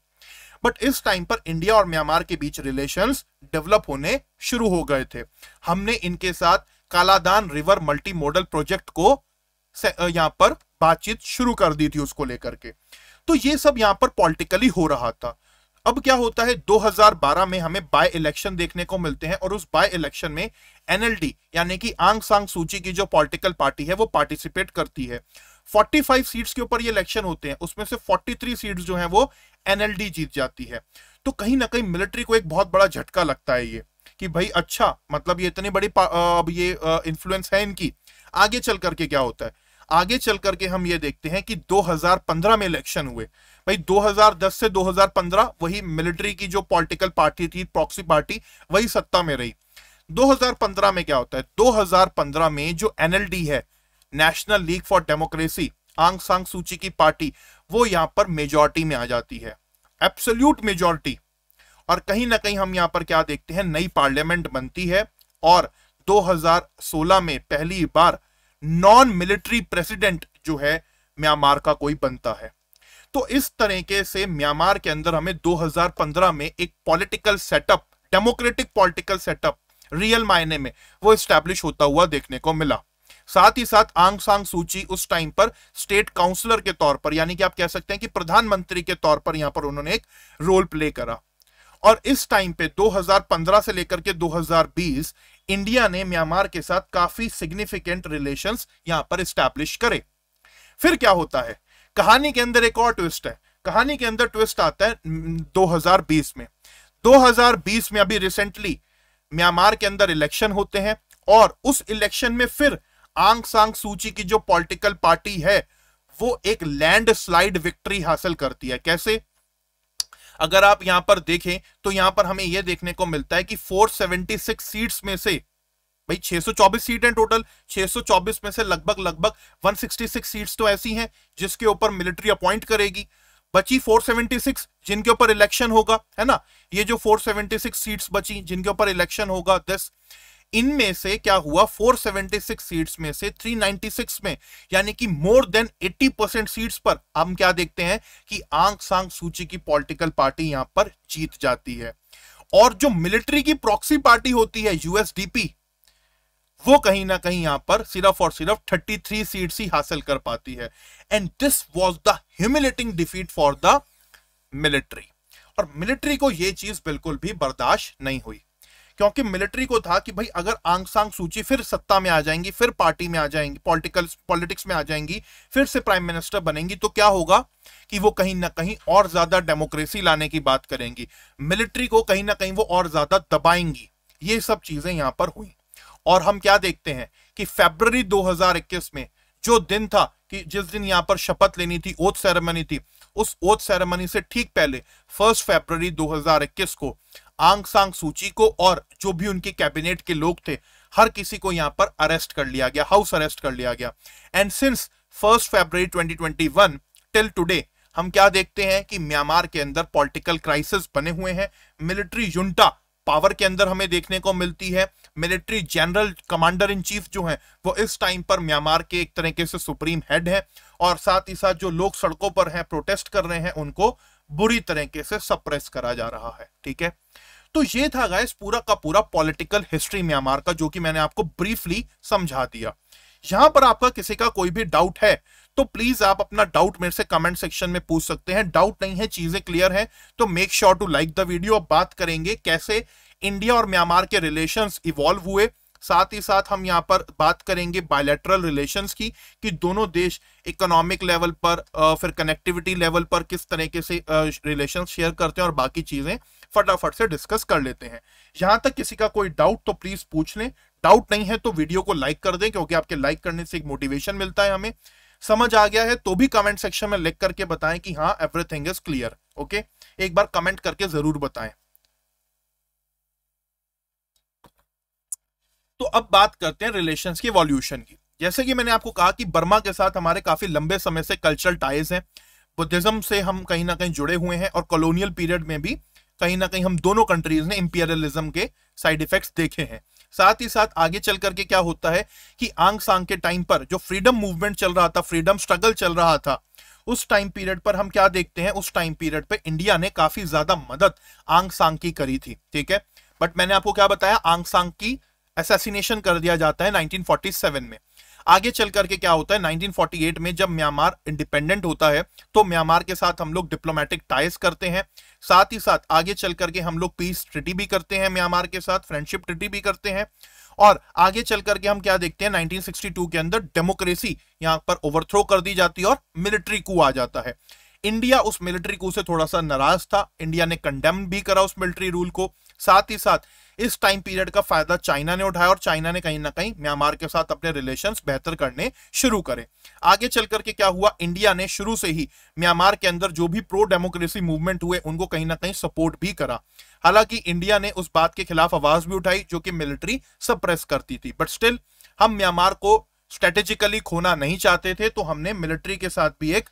बट इस टाइम पर इंडिया और म्यांमार के बीच रिलेशंस डेवलप होने शुरू हो गए थे हमने इनके साथ Kaladan river multi modal project को यहाँ पर बातचीत शुरू कर दी थी उसको लेकर के तो ये सब यहाँ पर पॉलिटिकली हो रहा था अब क्या होता है 2012 में हमें बाय इलेक्शन देखने को मिलते हैं और उस बाय इलेक्शन में एनएलडी यानी कि आंग सांग सूची की जो पॉलिटिकल पार्टी है वो पार्टिसिपेट करती है 45 सीट्स के ऊपर ये इलेक्शन होते हैं उसमें से 43 सीट्स जो हैं वो एनएलडी जीत जाती है तो कहीं ना कहीं मिलिट्री को एक बहुत बड़ा झटका लगता है ये कि भाई अच्छा मतलब ये इतनी बड़ी अब ये इन्फ्लुएंस है इनकी आगे चल करके क्या होता है आगे चल करके हम ये देखते हैं कि 2015 में इलेक्शन हुए भाई 2010 से 2015 वही मिलिट्री की जो पॉलिटिकल पार्टी थी प्रॉक्सी पार्टी वही सत्ता में रही 2015 में क्या होता है 2015 में जो एनएलडी है नेशनल लीग फॉर डेमोक्रेसी आंग सांग सूची की पार्टी वो यहां पर मेजोरिटी में आ जाती है एब्सोल्यूट मेजोरिटी और कहीं ना कहीं हम यहाँ पर क्या देखते हैं नई पार्लियामेंट बनती है और 2016 में पहली बार नॉन मिलिट्री प्रेसिडेंट जो है म्यांमार का कोई बनता है तो इस तरीके से म्यांमार के अंदर हमें 2015 में एक political setup democratic political setup real मायने में वो स्टैब्लिश होता हुआ देखने को मिला साथ ही साथ आंग सांग सूची उस टाइम पर स्टेट काउंसलर के तौर पर यानी कि आप कह सकते हैं कि प्रधानमंत्री के तौर पर यहां पर उन्होंने एक रोल प्ले करा और इस टाइम पे 2015 से लेकर के 2020 इंडिया ने म्यांमार के साथ काफी सिग्निफिकेंट रिलेशंस यहां पर स्टैब्लिश करे फिर क्या होता है कहानी के अंदर एक और ट्विस्ट है कहानी के अंदर ट्विस्ट आता है 2020 में 2020 में अभी रिसेंटली म्यांमार के अंदर इलेक्शन होते हैं और उस इलेक्शन में फिर आंग सांग सूची की जो पॉलिटिकल पार्टी है वो एक लैंडस्लाइड विक्ट्री हासिल करती है कैसे अगर आप यहां पर देखें तो यहां पर हमें यह देखने को मिलता है कि 476 सीट्स में से भाई 624 सीट हैं टोटल 624 में से लगभग लगभग 166 सीट्स तो ऐसी हैं जिसके ऊपर मिलिट्री अपॉइंट करेगी बची 476 जिनके ऊपर इलेक्शन होगा है ना ये जो 476 सीट्स बची जिनके ऊपर इलेक्शन होगा दस इनमें से क्या हुआ 476 सीट्स में से 396 में यानी कि मोर देन 80 परसेंट सीट्स पर हम क्या देखते हैं कि आंख सांग सूची की पॉलिटिकल पार्टी यहां पर जीत जाती है और जो मिलिट्री की प्रॉक्सी पार्टी होती है यूएसडीपी वो कहीं ना कहीं यहां पर सिर्फ और सिर्फ 33 सीट्स ही हासिल कर पाती है and this was the humiliating defeat for the military और मिलिट्री को यह चीज बिल्कुल भी बर्दाश्त नहीं हुई क्योंकि मिलिट्री को था कि भाई अगर आंग सांग सूची फिर सत्ता में आ जाएंगी फिर पार्टी में आ जाएंगी पॉलिटिकल पॉलिटिक्स में आ जाएंगी फिर से प्राइम मिनिस्टर बनेंगी तो क्या होगा कि वो कहीं ना कहीं और ज्यादा डेमोक्रेसी लाने की बात करेंगी मिलिट्री को कहीं ना कहीं वो और ज्यादा दबाएंगी ये सब चीजें यहां पर हुई और हम क्या देखते हैं कि फेब्रवरी 2021 में जो दिन था कि जिस दिन यहां पर शपथ लेनी थी ओथ सेरेमनी थी उस ओथ सेरेमनी से ठीक पहले फर्स्ट फेब्रवरी 2021 को आंग सांग सूची को और जो भी उनके कैबिनेट के लोग थे हर किसी को यहाँ पर अरेस्ट कर लिया गया हाउस अरेस्ट कर लिया गया and since first February 2021 till today हम क्या देखते हैं कि म्यांमार के अंदर पॉलिटिकल क्राइसिस बने हुए हैं मिलिट्री युनटा पावर के अंदर हमें देखने को मिलती है military general commander in chief जो हैं वो इस टाइम पर म्यांमार के एक तरीके से सुप्रीम हेड हैं और साथ ही साथ जो लोग सड़कों पर हैं प्रोटेस्ट कर रहे हैं उनको बुरी तरीके से सप्रेस करा जा रहा है ठीक है तो ये था गाइस पूरा का पूरा पॉलिटिकल हिस्ट्री म्यांमार का जो कि मैंने आपको ब्रीफली समझा दिया यहां पर आपका किसी का कोई भी डाउट है तो प्लीज आप अपना डाउट मेरे से कमेंट सेक्शन में पूछ सकते हैं डाउट नहीं है चीजें क्लियर है तो make sure to like the video अब बात करेंगे कैसे इंडिया और म्यांमार के रिलेशन इवॉल्व हुए साथ ही साथ हम यहाँ पर बात करेंगे बायलेटरल रिलेशंस की कि दोनों देश इकोनॉमिक लेवल पर फिर कनेक्टिविटी लेवल पर किस तरीके से रिलेशंस शेयर करते हैं और बाकी चीज़ें फटाफट से डिस्कस कर लेते हैं यहां तक किसी का कोई डाउट तो प्लीज पूछ लें डाउट नहीं है तो वीडियो को लाइक कर दें क्योंकि आपके लाइक करने से एक मोटिवेशन मिलता है हमें समझ आ गया है तो भी कमेंट सेक्शन में लिख करके बताएं कि हाँ एवरीथिंग इज क्लियर ओके एक बार कमेंट करके जरूर बताएं तो अब बात करते हैं रिलेशन की वॉल्यूशन की जैसे कि मैंने आपको कहा कि बर्मा के साथ हमारे काफी लंबे समय से कल्चरल टाइज हैं बुद्धिज्म से हम कहीं ना कहीं जुड़े हुए हैं और कॉलोनियल पीरियड में भी कहीं ना कहीं हम दोनों कंट्रीज ने इंपीरियलिज्म के साइड इफेक्ट्स देखे हैं साथ ही साथ आगे चल करके क्या होता है कि आंग सांग के टाइम पर जो फ्रीडम मूवमेंट चल रहा था फ्रीडम स्ट्रगल चल रहा था उस टाइम पीरियड पर हम क्या देखते हैं उस टाइम पीरियड पर इंडिया ने काफी ज्यादा मदद आंग सांग की करी थी ठीक है बट मैंने आपको क्या बताया आंग सांग की एसेसिनेशन कर दिया जाता है 1947 में आगे चल करके क्या होता है 1948 में जब म्यांमार इंडिपेंडेंट होता है तो म्यांमार के साथ हम लोग डिप्लोमेटिक टाइज करते हैं साथ ही साथ आगे चल करके हम लोग पीस ट्रिटी भी करते हैं म्यांमार के साथ फ्रेंडशिप ट्रिटी भी करते हैं और आगे चल करके हम क्या देखते हैं 1962 के अंदर डेमोक्रेसी यहां पर ओवरथ्रो कर दी जाती है और मिलिट्री कू आ जाता है इंडिया उस मिलिट्री कू से थोड़ा सा नाराज था इंडिया ने कंडेम भी करा उस मिलिट्री रूल को साथ ही साथ इस टाइम पीरियड का फायदा चाइना ने उठाया और चाइना ने कहीं ना कहीं म्यांमार के साथ अपने रिलेशन बेहतर करने शुरू करे आगे चल करके क्या हुआ इंडिया ने शुरू से ही म्यांमार के अंदर जो भी प्रो डेमोक्रेसी मूवमेंट हुए उनको कहीं ना कहीं सपोर्ट भी करा हालांकि इंडिया ने उस बात के खिलाफ आवाज भी उठाई जो कि मिलिट्री सप्रेस करती थी बट स्टिल हम म्यांमार को स्ट्रेटेजिकली खोना नहीं चाहते थे तो हमने मिलिट्री के साथ भी एक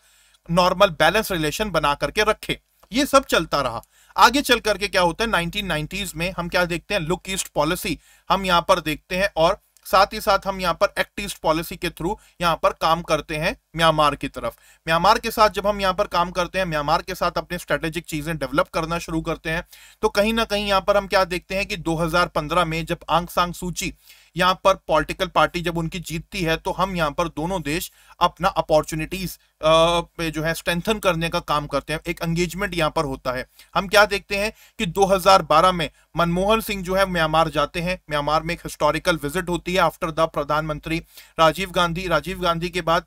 नॉर्मल बैलेंस रिलेशन बना करके रखे ये सब चलता रहा आगे चल करके क्या होता है नाइनटीन में हम क्या देखते हैं लुक ईस्ट पॉलिसी हम यहाँ पर देखते हैं और साथ ही साथ हम यहाँ पर एक्ट ईस्ट पॉलिसी के थ्रू यहाँ पर काम करते हैं म्यांमार की तरफ म्यांमार के साथ जब हम यहाँ पर काम करते हैं म्यांमार के साथ अपने स्ट्रेटेजिक चीजें डेवलप करना शुरू करते हैं तो कहीं ना कहीं यहाँ पर हम क्या देखते हैं कि 2015 में जब आंग सांग सूची यहाँ पर पॉलिटिकल पार्टी जब उनकी जीतती है तो हम यहाँ पर दोनों देश अपना अपॉर्चुनिटीज पे जो है स्ट्रेंथन करने का काम करते हैं एक एंगेजमेंट यहाँ पर होता है हम क्या देखते हैं कि 2012 में मनमोहन सिंह जो है म्यांमार जाते हैं म्यांमार में एक हिस्टोरिकल विजिट होती है आफ्टर द प्रधानमंत्री राजीव गांधी राजीव गांधी के बाद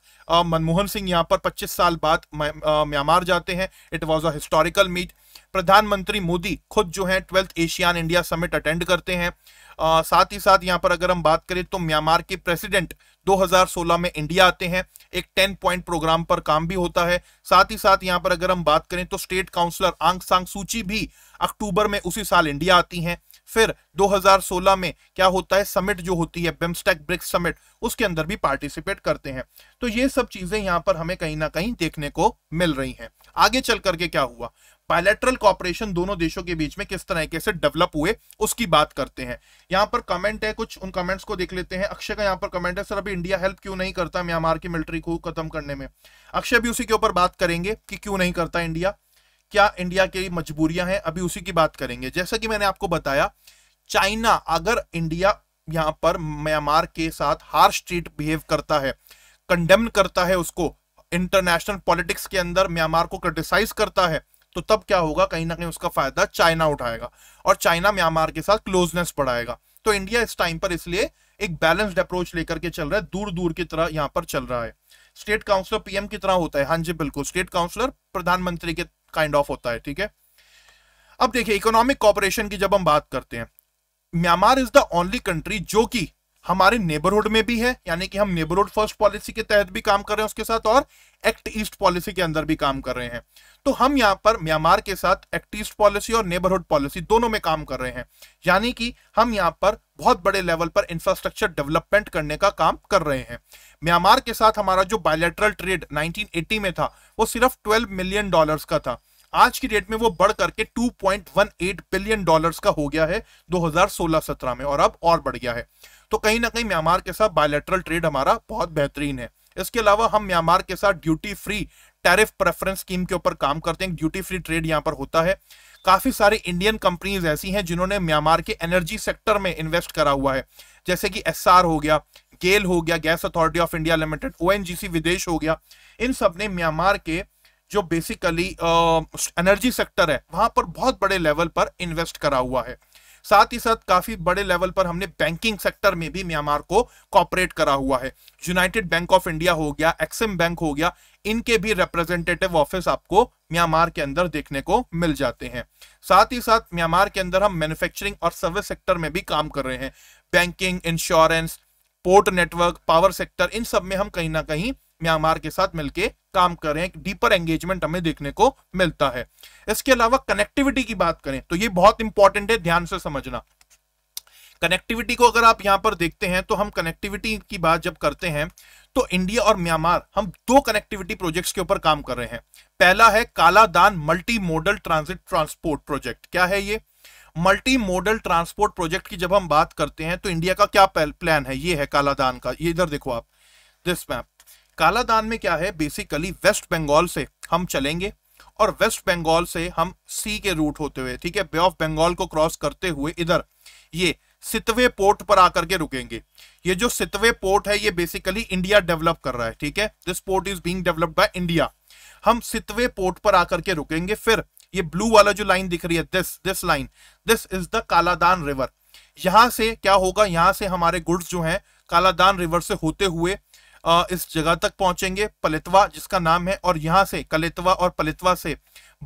मनमोहन सिंह यहाँ पर पच्चीस साल बाद म्यांमार जाते हैं it was a historical meet प्रधानमंत्री मोदी खुद जो है twelfth ASEAN India summit attend करते हैं आ, साथ ही साथ यहाँ पर अगर हम बात करें तो म्यांमार के प्रेसिडेंट 2016 में इंडिया आते हैं एक 10 पॉइंट प्रोग्राम पर काम भी होता है साथ ही साथ यहाँ पर अगर हम बात करें तो स्टेट काउंसलर आंग सांग सूची भी अक्टूबर में उसी साल इंडिया आती हैं फिर 2016 में क्या होता है समिट जो होती है बिमस्टेक ब्रिक्स समिट उसके अंदर भी पार्टिसिपेट करते हैं तो ये सब चीजें यहाँ पर हमें कहीं ना कहीं देखने को मिल रही हैं आगे चल करके क्या हुआ बायलेटरल कॉपरेशन दोनों देशों के बीच में किस तरह से डेवलप हुए उसकी बात करते हैं यहाँ पर कमेंट है कुछ उन कमेंट्स को देख लेते हैं अक्षय का यहाँ पर कमेंट है सर अभी इंडिया हेल्प क्यों नहीं करता म्यांमार की मिलिट्री को खत्म करने में अक्षय भी उसी के ऊपर बात करेंगे कि क्यों नहीं करता इंडिया क्या इंडिया की मजबूरियां हैं अभी उसी की बात करेंगे जैसा कि मैंने आपको बताया चाइना अगर इंडिया यहाँ पर म्यांमार के साथ हार्श ट्रीट बिहेव करता है कंडेम करता है उसको इंटरनेशनल पॉलिटिक्स के अंदर म्यांमार को क्रिटिसाइज करता है तो तब क्या होगा कहीं ना कहीं उसका फायदा चाइना उठाएगा और चाइना म्यांमार के साथ क्लोजनेस बढ़ाएगा तो इंडिया इस टाइम पर इसलिए एक बैलेंस्ड अप्रोच लेकर के चल रहा है दूर दूर की तरह यहाँ पर चल रहा है स्टेट काउंसलर पीएम की तरह होता है हाँ जी बिल्कुल स्टेट काउंसलर प्रधानमंत्री के काइंड ऑफ होता है ठीक है अब देखिए इकोनॉमिक कॉपरेशन की जब हम बात करते हैं Myanmar is the only country जो कि हमारे नेबरहुड में भी है यानी कि हम नेबरहुड फर्स्ट पॉलिसी के तहत भी काम कर रहे हैं उसके साथ और एक्ट ईस्ट पॉलिसी के अंदर भी काम कर रहे हैं तो हम यहाँ पर म्यांमार के साथ एक्ट ईस्ट पॉलिसी और नेबरहुड पॉलिसी दोनों में काम कर रहे हैं यानी कि हम यहाँ पर बहुत बड़े लेवल पर इंफ्रास्ट्रक्चर डेवलपमेंट करने का काम कर रहे हैं म्यांमार के साथ हमारा जो बायोलेट्रल ट्रेड नाइनटीन में था वो सिर्फ ट्वेल्व मिलियन डॉलर का था आज की डेट में वो बढ़ करके 2.18 बिलियन डॉलर्स का हो गया है 2016-17 में और अब और बढ़ गया है तो कहीं ना कहीं म्यांमार के साथ बायोलेटरल ट्रेड हमारा बहुत बेहतरीन है इसके अलावा हम म्यांमार के साथ duty free tariff preference scheme के ऊपर काम करते हैं ड्यूटी फ्री ट्रेड यहाँ पर होता है काफी सारे इंडियन कंपनीज ऐसी हैं जिन्होंने म्यांमार के एनर्जी सेक्टर में इन्वेस्ट करा हुआ है जैसे कि एस हो गया गेल हो गया gas authority of India limited ओ विदेश हो गया इन सब ने म्यांमार के जो बेसिकली एनर्जी सेक्टर है वहां पर बहुत बड़े लेवल पर इन्वेस्ट करा हुआ है साथ ही साथ काफी बड़े लेवल पर हमने बैंकिंग सेक्टर में भी म्यांमार को कॉपरेट करा हुआ है यूनाइटेड बैंक ऑफ इंडिया हो गया एक्सिम बैंक हो गया इनके भी रिप्रेजेंटेटिव ऑफिस आपको म्यांमार के अंदर देखने को मिल जाते हैं साथ ही साथ म्यांमार के अंदर हम मैन्युफैक्चरिंग और सर्विस सेक्टर में भी काम कर रहे हैं banking insurance port network power sector इन सब में हम कहीं ना कहीं म्यांमार के साथ मिलकर काम कर रहे हैं डीपर एंगेजमेंट हमें देखने को मिलता है इसके अलावा कनेक्टिविटी की बात करें तो ये बहुत इंपॉर्टेंट है ध्यान से समझना कनेक्टिविटी को अगर आप यहां पर देखते हैं तो हम कनेक्टिविटी की बात जब करते हैं तो इंडिया और म्यांमार हम दो कनेक्टिविटी प्रोजेक्ट्स के ऊपर काम कर रहे हैं पहला है Kaladan multi modal transit transport project क्या है ये मल्टी मोडल ट्रांसपोर्ट प्रोजेक्ट की जब हम बात करते हैं तो इंडिया का क्या प्लान है ये है कालादान का ये इधर देखो आप दिस मैप कालादान में क्या है बेसिकली वेस्ट बंगाल से हम चलेंगे और वेस्ट बंगाल से हम सी के रूट होते हुए ठीक है बे ऑफ बंगाल को क्रॉस करते हुए इधर ये सितवे पोर्ट पर आकर के रुकेंगे ये जो सितवे पोर्ट है ये बेसिकली इंडिया डेवलप कर रहा है ठीक है this port is being developed by India हम सितवे पोर्ट पर आकर के रुकेंगे फिर ये ब्लू वाला जो लाइन दिख रही है this this line this is the Kaladan river यहां से क्या होगा यहां से हमारे गुड्स जो है कालादान रिवर से होते हुए इस जगह तक पहुंचेंगे पलितवा जिसका नाम है और यहाँ से कलितवा और पलितवा से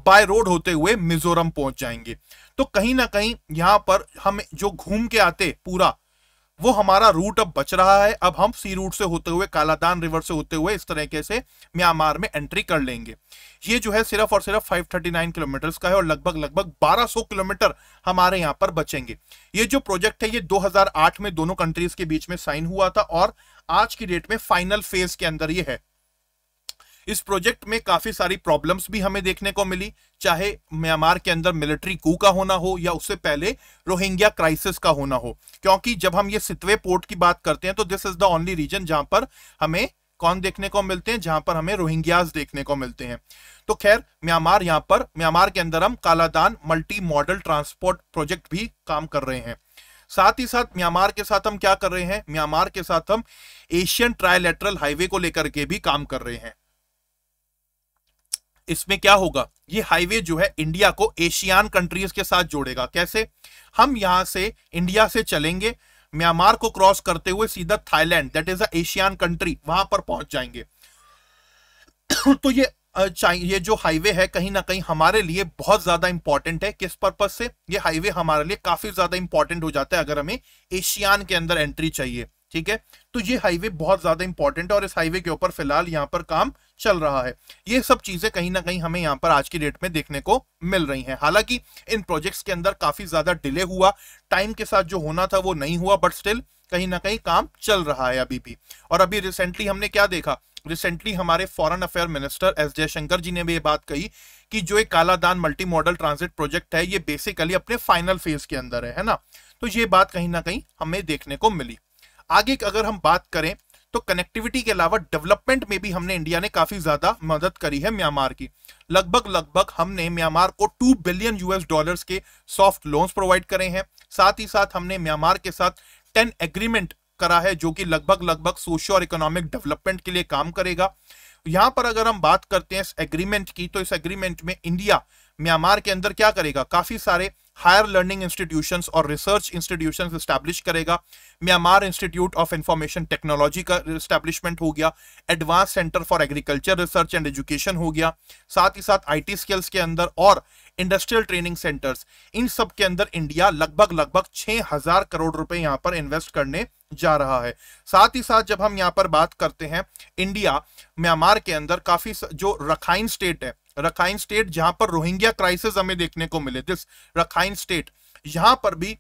बाय रोड होते हुए मिजोरम पहुंच जाएंगे तो कहीं ना कहीं यहाँ पर हम जो घूम के आते पूरा वो हमारा रूट अब बच रहा है अब हम सी रूट से होते हुए कालादान रिवर से होते हुए इस तरीके से म्यांमार में एंट्री कर लेंगे ये जो है सिर्फ और सिर्फ 539 किलोमीटर का है और लगभग लगभग 1200 किलोमीटर हमारे यहाँ पर बचेंगे ये जो प्रोजेक्ट है ये 2008 में दोनों कंट्रीज के बीच में साइन हुआ था और आज की डेट में फाइनल फेज के अंदर ये है इस प्रोजेक्ट में काफी सारी प्रॉब्लम्स भी हमें देखने को मिली चाहे म्यांमार के अंदर मिलिट्री कू का होना हो या उससे पहले रोहिंग्या क्राइसिस का होना हो क्योंकि जब हम ये सितवे पोर्ट की बात करते हैं तो this is the only region जहां पर हमें कौन देखने को मिलते हैं जहां पर हमें रोहिंग्याज देखने को मिलते हैं तो खैर म्यांमार यहाँ पर म्यांमार के अंदर हम Kaladan multi modal transport project भी काम कर रहे हैं साथ ही साथ म्यांमार के साथ हम क्या कर रहे हैं म्यांमार के साथ हम एशियन ट्रायलेटरल हाईवे को लेकर के भी काम कर रहे हैं इसमें क्या होगा ये हाईवे जो है इंडिया को एशियान कंट्रीज के साथ जोड़ेगा कैसे हम यहां से इंडिया से चलेंगे म्यांमार को क्रॉस करते हुए सीधा Thailand that is ASEAN country वहां पर पहुंच जाएंगे तो ये ये जो हाईवे है कहीं ना कहीं हमारे लिए बहुत ज्यादा इंपॉर्टेंट है किस पर्पज से ये हाईवे हमारे लिए काफी ज्यादा इंपॉर्टेंट हो जाता है अगर हमें एशियान के अंदर एंट्री चाहिए ठीक है तो ये हाईवे बहुत ज्यादा इंपॉर्टेंट है और इस हाईवे के ऊपर फिलहाल यहाँ पर काम चल रहा है ये सब चीजें कहीं ना कहीं हमें यहाँ पर आज की डेट में देखने को मिल रही हैं हालांकि इन प्रोजेक्ट्स के अंदर काफी ज्यादा डिले हुआ टाइम के साथ जो होना था वो नहीं हुआ बट स्टिल कहीं ना कहीं काम चल रहा है अभी भी और अभी रिसेंटली हमने क्या देखा रिसेंटली हमारे foreign affair minister S Jaishankar ji ने भी ये बात कही कि जो एक Kaladan multi modal transit project है ये बेसिकली अपने फाइनल फेज के अंदर है, है ना तो ये बात कहीं ना कहीं हमें देखने को मिली आगे अगर हम बात करें तो कनेक्टिविटी के अलावा डेवलपमेंट में भी हमने इंडिया ने काफी ज्यादा मदद करी है म्यांमार की लगभग लगभग हमने म्यांमार को टू बिलियन यूएस डॉलर्स के सॉफ्ट लोन्स प्रोवाइड करे हैं साथ ही साथ हमने म्यांमार के साथ टेन एग्रीमेंट करा है जो कि लगभग लगभग सोशियो और इकोनॉमिक डेवलपमेंट के लिए काम करेगा यहां पर अगर हम बात करते हैं इस एग्रीमेंट की तो इस एग्रीमेंट में इंडिया म्यांमार के अंदर क्या करेगा काफी सारे हायर लर्निंग इंस्टीट्यूशन और रिसर्च इंस्टीट्यूशन स्टैब्लिश करेगा Myanmar institute of information technology का स्टैब्लिशमेंट हो गया advance centre for agriculture research and education हो गया साथ ही साथ टी स्किल्स के अंदर और इंडस्ट्रियल ट्रेनिंग सेंटर्स इन सब के अंदर इंडिया लगभग लगभग छह हजार करोड़ रुपए यहां पर इन्वेस्ट करने जा रहा है साथ ही साथ जब हम यहाँ पर बात करते हैं इंडिया म्यांमार के अंदर काफी जो रखाइन स्टेट है रखाइन स्टेट जहां पर रोहिंग्या क्राइसिस हमें देखने को मिले दिस रखाइन स्टेट यहां पर भी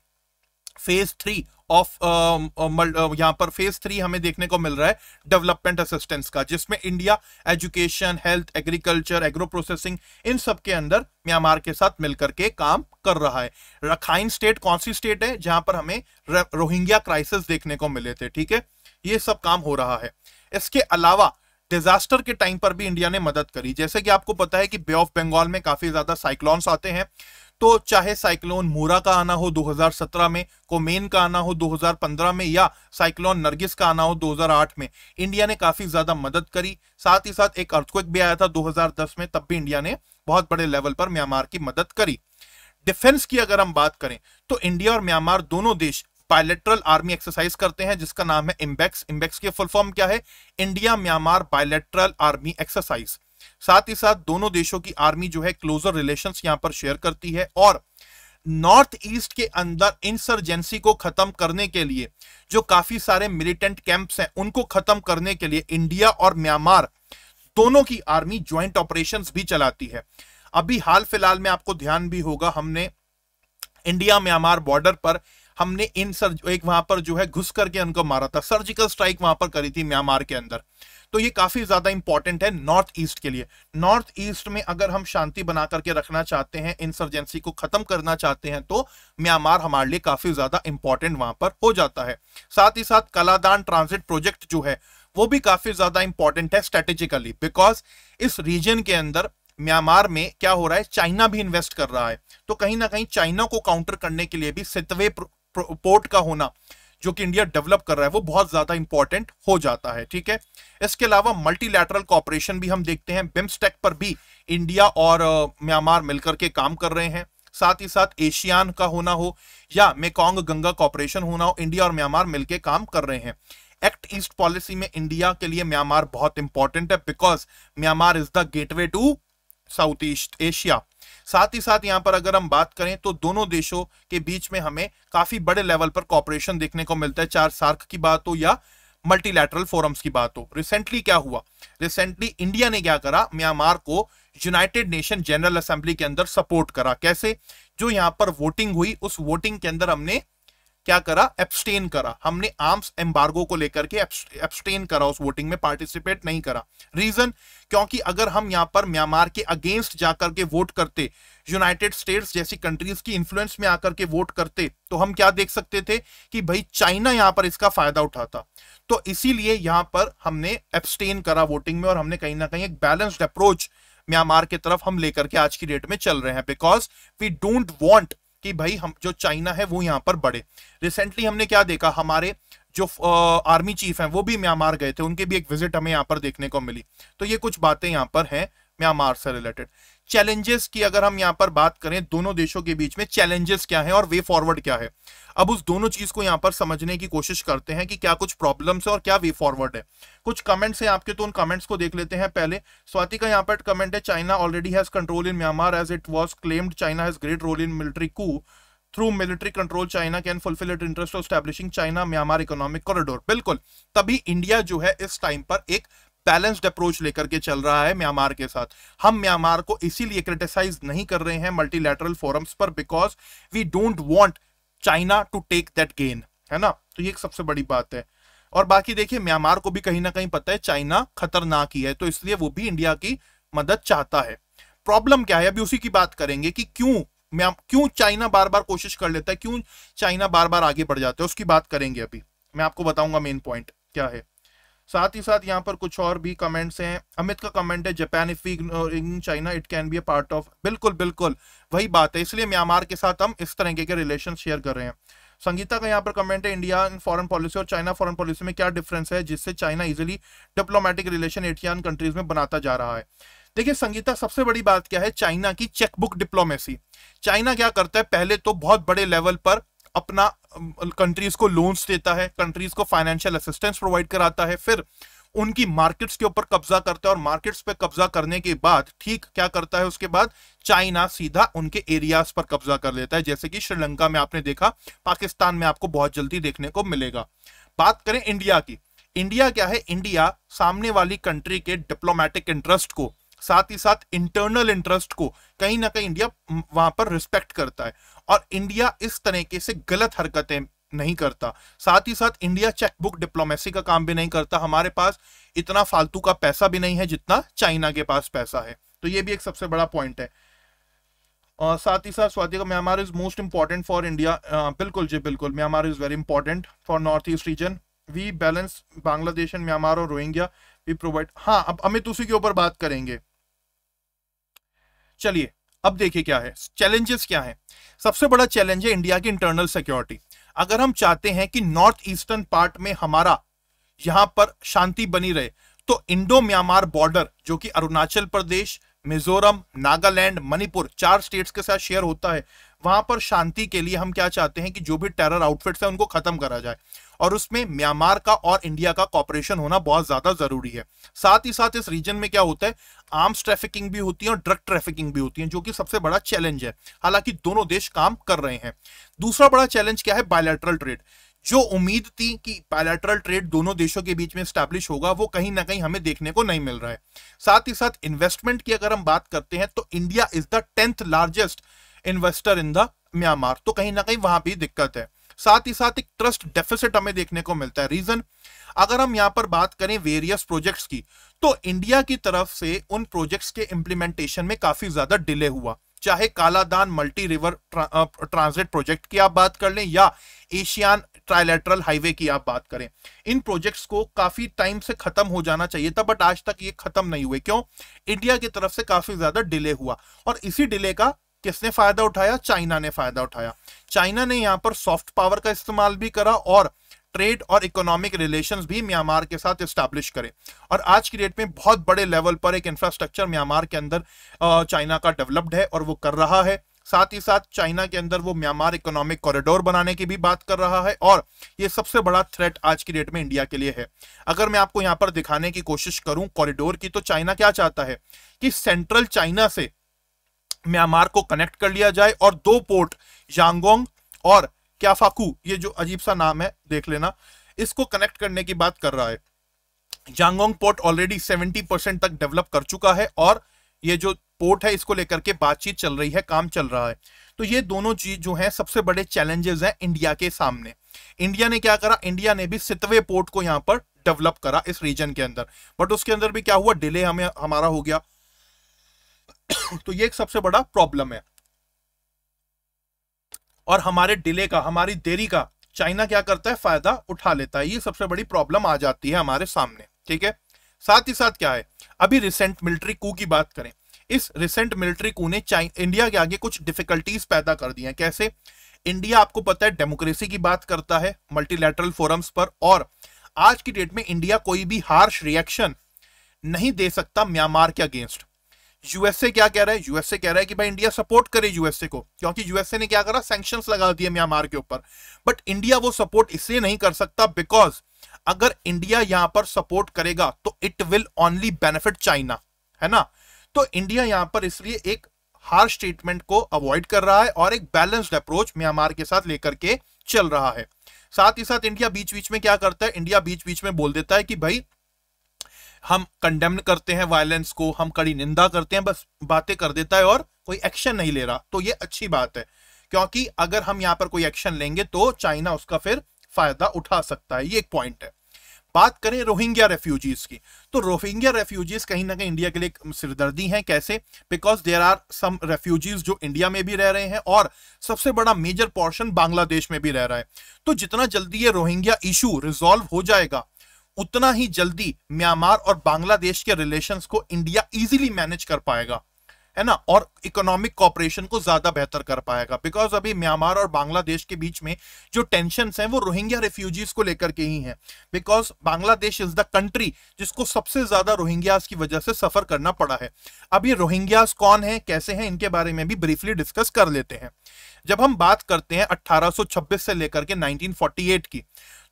phase three of um, uh, यहाँ पर फेज थ्री हमें देखने को मिल रहा है डेवलपमेंट असिस्टेंस का जिसमें India education health agriculture agro processing इन सब के अंदर म्यांमार के साथ मिलकर के काम कर रहा है रखाइन स्टेट कौन सी स्टेट है जहां पर हमें रोहिंग्या क्राइसिस देखने को मिले थे ठीक है ये सब काम हो रहा है इसके अलावा डिजास्टर के टाइम पर भी इंडिया ने मदद करी जैसे कि आपको पता है कि बे ऑफ बंगाल में काफी ज्यादा साइक्लॉन्स आते हैं तो चाहे साइक्लोन मोरा का आना हो 2017 में कोमेन का आना हो 2015 में या साइक्लोन नरगिस का आना हो 2008 में इंडिया ने काफी ज्यादा मदद करी साथ ही साथ एक अर्थक्विक भी आया था 2010 में तब भी इंडिया ने बहुत बड़े लेवल पर म्यांमार की मदद करी डिफेंस की अगर हम बात करें तो इंडिया और म्यांमार दोनों देश बायलेटरल आर्मी एक्सरसाइज करते हैं जिसका नाम है इम्बेक्स इम्बेक्स की फुल फॉर्म क्या है India Myanmar bilateral army exercise साथ ही साथ दोनों देशों की आर्मी जो है क्लोजर रिलेशन यहां पर शेयर करती है और नॉर्थ ईस्ट के अंदर इंसर्जेंसी को खत्म करने के लिए जो काफी सारे मिलिटेंट कैंप्स हैं उनको खत्म करने के लिए इंडिया और म्यांमार दोनों की आर्मी ज्वाइंट ऑपरेशंस भी चलाती है अभी हाल फिलहाल में आपको ध्यान भी होगा हमने इंडिया म्यांमार बॉर्डर पर हमने इन एक वहां पर जो है घुस करके उनको मारा था सर्जिकल स्ट्राइक वहां पर करी थी म्यांमार के अंदर तो ये काफी ज्यादा इंपॉर्टेंट है नॉर्थ ईस्ट के लिए नॉर्थ ईस्ट में अगर हम शांति बना करके रखना चाहते हैं इंसर्जेंसी को खत्म करना चाहते हैं तो म्यांमार हमारे लिए काफी ज्यादा इंपॉर्टेंट वहां पर हो जाता है साथ ही साथ कलादान ट्रांसिट प्रोजेक्ट जो है वो भी काफी ज्यादा इंपॉर्टेंट है स्ट्रेटेजिकली बिकॉज इस रीजन के अंदर म्यांमार में क्या हो रहा है चाइना भी इन्वेस्ट कर रहा है तो कहीं ना कहीं चाइना को काउंटर करने के लिए भी सितवे पोर्ट का होना जो कि इंडिया डेवलप कर रहा है वो बहुत ज्यादा इंपॉर्टेंट हो जाता है ठीक है इसके अलावा मल्टीलैटरल कॉपरेशन भी हम देखते हैं बिम्स्टेक पर भी इंडिया और म्यांमार मिलकर के काम कर रहे हैं साथ ही साथ एशियान का होना हो या मेकोंग गंगा कॉपरेशन होना हो इंडिया और म्यांमार मिलकर काम कर रहे हैं एक्ट ईस्ट पॉलिसी में इंडिया के लिए म्यांमार बहुत इंपॉर्टेंट है because Myanmar is the gateway to south east Asia साथ ही साथ यहाँ पर अगर हम बात करें तो दोनों देशों के बीच में हमें काफी बड़े लेवल पर कॉपरेशन देखने को मिलता है चार सार्क की बात हो या मल्टीलैटरल फोरम्स की बात हो रिसेंटली क्या हुआ रिसेंटली इंडिया ने क्या करा म्यांमार को यूनाइटेड नेशन जनरल असेंबली के अंदर सपोर्ट करा कैसे जो यहाँ पर वोटिंग हुई उस वोटिंग के अंदर हमने क्या करा एब्सटेन करा हमने आर्म्स एम्बार्गो को लेकर के एब्सटेन करा उस वोटिंग में पार्टिसिपेट नहीं करा रीजन क्योंकि अगर हम यहाँ पर म्यांमार के अगेंस्ट जाकर के वोट करते यूनाइटेड स्टेट्स जैसी कंट्रीज की इन्फ्लुएंस में आकर के वोट करते तो हम क्या देख सकते थे कि भाई चाइना यहां पर इसका फायदा उठाता तो इसीलिए यहां पर हमने एब्सटेन करा वोटिंग में और हमने कहीं ना कहीं एक बैलेंस्ड अप्रोच म्यांमार की तरफ हम लेकर के आज की डेट में चल रहे हैं बिकॉज वी डोंट वॉन्ट कि भाई हम जो चाइना है वो यहाँ पर बढ़े रिसेंटली हमने क्या देखा हमारे जो आर्मी चीफ हैं वो भी म्यांमार गए थे उनके भी एक विजिट हमें यहाँ पर देखने को मिली तो ये कुछ बातें यहाँ पर हैं म्यांमार से रिलेटेड चैलेंजेस की अगर हम यहाँ पर बात करें दोनों देशों के बीच में चैलेंजेस क्या है और वे फॉरवर्ड क्या है अब उस दोनों चीज को यहाँ पर समझने की कोशिश करते हैं कि क्या कुछ प्रॉब्लम्स है और क्या वे फॉरवर्ड है कुछ कमेंट्स हैं आपके तो उन कमेंट्स को देख लेते हैं पहले स्वाति का यहाँ पर कमेंट है China already has control in Myanmar as it was claimed China has great role in military coup through military control China can fulfil it interest of establishing China Myanmar economic corridor बिल्कुल तभी इंडिया जो है इस टाइम पर एक बैलेंस्ड अप्रोच लेकर के चल रहा है म्यांमार के साथ हम म्यांमार को इसीलिए क्रिटिसाइज नहीं कर रहे हैं मल्टीलैटरल फोरम्स पर because we don't want China to take that gain है ना तो ये एक सबसे बड़ी बात है और बाकी देखिए म्यांमार को भी कहीं ना कहीं पता है चाइना खतरनाक ही है तो इसलिए वो भी इंडिया की मदद चाहता है प्रॉब्लम क्या है अभी उसी की बात करेंगे कि क्यों क्यों चाइना बार बार कोशिश कर लेता है क्यों चाइना बार बार आगे बढ़ जाता है उसकी बात करेंगे अभी मैं आपको बताऊंगा मेन पॉइंट क्या है साथ ही साथ यहाँ पर कुछ और भी कमेंट्स हैं अमित का कमेंट है Japan if we ignoring China it can be a part of बिल्कुल बिल्कुल वही बात है इसलिए म्यांमार के साथ हम इस तरह के रिलेशन शेयर कर रहे हैं संगीता का यहाँ पर कमेंट है इंडिया फॉरेन पॉलिसी और चाइना फॉरेन पॉलिसी में क्या डिफरेंस है जिससे China easily diplomatic relation Asian countries में बनाता जा रहा है देखिए संगीता सबसे बड़ी बात क्या है चाइना की चेकबुक डिप्लोमेसी चाइना क्या करता है पहले तो बहुत बड़े लेवल पर अपना कंट्रीज को लोन्स देता है कंट्रीज को फाइनेंशियल असिस्टेंस प्रोवाइड कराता है फिर उनकी मार्केट्स के ऊपर कब्जा करता है और मार्केट्स पे कब्जा करने के बाद ठीक क्या करता है उसके बाद चाइना सीधा उनके एरियाज पर कब्जा कर लेता है जैसे कि श्रीलंका में आपने देखा पाकिस्तान में आपको बहुत जल्दी देखने को मिलेगा बात करें इंडिया की इंडिया क्या है इंडिया सामने वाली कंट्री के डिप्लोमेटिक इंटरेस्ट को साथ ही साथ इंटरनल इंटरेस्ट को कहीं ना कहीं इंडिया वहां पर रिस्पेक्ट करता है और इंडिया इस तरीके से गलत हरकतें नहीं करता साथ ही साथ इंडिया चेकबुक डिप्लोमेसी का काम भी नहीं करता हमारे पास इतना फालतू का पैसा भी नहीं है जितना चाइना के पास पैसा है तो ये भी एक सबसे बड़ा पॉइंट है और साथ ही साथ स्वाति का Myanmar is most important for India बिल्कुल जी बिल्कुल Myanmar is very important for north east region we balance Bangladesh and Myanmar और रोहिंग्या वी प्रोवाइड हाँ अब अमित उसी के ऊपर बात करेंगे चलिए अब देखिए क्या है चैलेंजेस क्या है सबसे बड़ा चैलेंज है इंडिया की इंटरनल सिक्योरिटी अगर हम चाहते हैं कि नॉर्थ ईस्टर्न पार्ट में हमारा यहां पर शांति बनी रहे तो इंडो म्यांमार बॉर्डर जो कि अरुणाचल प्रदेश मिजोरम नागालैंड मणिपुर चार स्टेट्स के साथ शेयर होता है वहां पर शांति के लिए हम क्या चाहते हैं कि जो भी टेरर आउटफिट्स हैं उनको खत्म करा जाए और उसमें म्यांमार का और इंडिया का कॉपरेशन होना बहुत ज्यादा जरूरी है साथ ही साथ इस रीजन में क्या होता है आर्म्स ट्रैफिकिंग भी होती है और ड्रग ट्रैफिकिंग भी होती है जो कि सबसे बड़ा चैलेंज है हालांकि दोनों देश काम कर रहे हैं दूसरा बड़ा चैलेंज क्या है बायलैटरल ट्रेड जो उम्मीद थी कि बायलैटरल ट्रेड दोनों देशों के बीच में स्टैब्लिश होगा वो कहीं ना कहीं हमें देखने को नहीं मिल रहा है साथ ही साथ इन्वेस्टमेंट की अगर हम बात करते हैं तो India is the tenth largest investor in the Myanmar तो कहीं ना कहीं वहां भी दिक्कत है साथ ही साथ एक ट्रस्ट डेफिसिट हमें देखने को मिलता है रीजन अगर हम यहाँ पर बात करें वेरियस प्रोजेक्ट्स की तो इंडिया की तरफ से उन प्रोजेक्ट्स के इम्प्लीमेंटेशन में काफी ज्यादा डिले हुआ चाहे Kaladan multi river transit project की आप बात कर लें या एशियान ट्राइलेटरल हाईवे की आप बात करें इन प्रोजेक्ट्स को काफी टाइम से खत्म हो जाना चाहिए था बट आज तक ये खत्म नहीं हुए क्यों इंडिया की तरफ से काफी ज्यादा डिले हुआ और इसी डिले का किसने फायदा उठाया चाइना ने फायदा उठाया चाइना ने यहाँ पर सॉफ्ट पावर का इस्तेमाल भी करा और ट्रेड और इकोनॉमिक रिलेशंस भी म्यांमार के साथ इस्टेब्लिश करें और आज की डेट में बहुत बड़े लेवल पर एक इंफ्रास्ट्रक्चर म्यांमार के अंदर चाइना का डेवलप्ड है और वो कर रहा है साथ ही साथ चाइना के अंदर वो म्यांमार इकोनॉमिक कॉरिडोर बनाने की भी बात कर रहा है और ये सबसे बड़ा थ्रेट आज की डेट में इंडिया के लिए है अगर मैं आपको यहाँ पर दिखाने की कोशिश करूँ कॉरिडोर की तो चाइना क्या चाहता है कि सेंट्रल चाइना से म्यांमार को कनेक्ट कर लिया जाए और दो पोर्ट यांगोंग और क्याफाकू ये जो अजीब सा नाम है देख लेना इसको कनेक्ट करने की बात कर रहा है यांगोंग पोर्ट ऑलरेडी 70 परसेंट तक डेवलप कर चुका है और ये जो पोर्ट है इसको लेकर के बातचीत चल रही है काम चल रहा है तो ये दोनों चीज जो है सबसे बड़े चैलेंजेस हैं इंडिया के सामने इंडिया ने क्या करा इंडिया ने भी सितवे पोर्ट को यहाँ पर डेवलप करा इस रीजन के अंदर बट उसके अंदर भी क्या हुआ डिले हमें हमारा हो गया तो ये एक सबसे बड़ा प्रॉब्लम है और हमारे डिले का हमारी देरी का चाइना क्या करता है फायदा उठा लेता है ये सबसे बड़ी प्रॉब्लम आ जाती है हमारे सामने ठीक है साथ ही साथ क्या है अभी रिसेंट मिलिट्री कू की बात करें इस रिसेंट मिलिट्री कू ने इंडिया के आगे कुछ डिफिकल्टीज पैदा कर दी हैं कैसे इंडिया आपको पता है डेमोक्रेसी की बात करता है मल्टीलैटरल फोरम्स पर और आज की डेट में इंडिया कोई भी हार्श रिएक्शन नहीं दे सकता म्यांमार के अगेंस्ट यूएसए क्या कह रहा है यूएसए कह रहा है कि भाई इंडिया सपोर्ट करे यूएसए को क्योंकि यूएसए ने क्या करा सैंक्शन लगा दिए म्यांमार के ऊपर बट इंडिया वो सपोर्ट इसलिए नहीं कर सकता बिकॉज अगर इंडिया यहां पर सपोर्ट करेगा तो it will only benefit China है ना तो इंडिया यहां पर इसलिए एक हार स्टेटमेंट को अवॉइड कर रहा है और एक बैलेंस्ड अप्रोच म्यांमार के साथ लेकर के चल रहा है साथ ही साथ इंडिया बीच बीच में क्या करता है इंडिया बीच बीच में बोल देता है कि भाई हम कंडेम करते हैं वायलेंस को हम कड़ी निंदा करते हैं बस बातें कर देता है और कोई एक्शन नहीं ले रहा तो ये अच्छी बात है क्योंकि अगर हम यहाँ पर कोई एक्शन लेंगे तो चाइना उसका फिर फायदा उठा सकता है ये एक पॉइंट है बात करें रोहिंग्या रेफ्यूजीज की तो रोहिंग्या रेफ्यूजीज कहीं ना कहीं इंडिया के लिए सिरदर्दी हैं कैसे because there are some refugees जो इंडिया में भी रह रहे हैं और सबसे बड़ा मेजर पोर्शन बांग्लादेश में भी रह रहा है तो जितना जल्दी ये रोहिंग्या इशू रिजॉल्व हो जाएगा उतना ही जल्दी म्यांमार और बांग्लादेश के रिलेशन को इंडिया इजिली मैनेज कर पाएगा है ना और इकोनॉमिक कॉपरेशन को ज्यादा बेहतर कर पाएगा बिकॉज अभी म्यांमार और बांग्लादेश के बीच में जो टेंशन हैं वो रोहिंग्या रेफ्यूजीज को लेकर के ही हैं because Bangladesh is the country जिसको सबसे ज्यादा रोहिंग्यास की वजह से सफर करना पड़ा है अब ये रोहिंग्याज कौन है कैसे हैं इनके बारे में भी ब्रीफली डिस्कस कर लेते हैं जब हम बात करते हैं अट्ठारह से लेकर के नाइनटीन की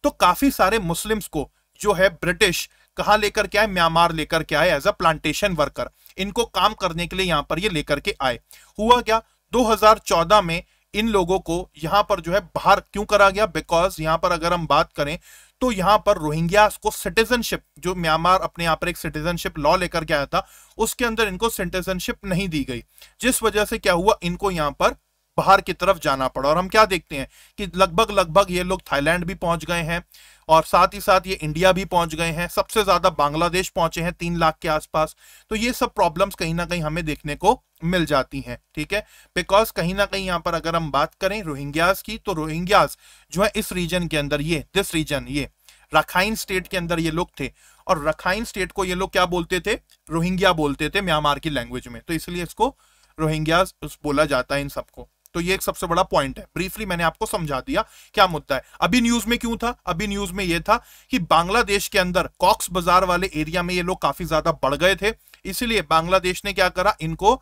तो काफी सारे मुस्लिम्स को जो है ब्रिटिश कहा लेकर के आए म्यांमार लेकर के आए एज अ प्लांटेशन वर्कर इनको काम करने के लिए यहाँ पर ये लेकर के आए हुआ क्या 2014 में इन लोगों को यहाँ पर जो है बाहर क्यों करा गया बिकॉज यहाँ पर अगर हम बात करें तो यहाँ पर रोहिंग्या को सिटीजनशिप जो म्यांमार अपने यहाँ पर एक सिटीजनशिप लॉ लेकर के आया था उसके अंदर इनको सिटीजनशिप नहीं दी गई जिस वजह से क्या हुआ इनको यहाँ पर बाहर की तरफ जाना पड़ा और हम क्या देखते हैं कि लगभग लगभग ये लोग थाईलैंड भी पहुंच गए हैं और साथ ही साथ ये इंडिया भी पहुंच गए हैं सबसे ज्यादा बांग्लादेश पहुंचे हैं तीन लाख के आसपास तो ये सब प्रॉब्लम्स कहीं ना कहीं हमें देखने को मिल जाती हैं ठीक है बिकॉज कहीं ना कहीं यहाँ पर अगर हम बात करें रोहिंग्यास की तो रोहिंग्यास जो है इस रीजन के अंदर ये दिस रीजन ये रखाइन स्टेट के अंदर ये लोग थे और रखाइन स्टेट को ये लोग क्या बोलते थे रोहिंग्या बोलते थे म्यांमार की लैंग्वेज में तो इसलिए इसको रोहिंग्यास बोला जाता है इन सबको तो ये एक सबसे बड़ा पॉइंट है ब्रीफली मैंने आपको समझा दिया क्या मुद्दा है अभी न्यूज में क्यों था अभी न्यूज में ये था कि बांग्लादेश के अंदर कॉक्स बाजार वाले एरिया में ये लोग काफी ज्यादा बढ़ गए थे इसीलिए बांग्लादेश ने क्या करा इनको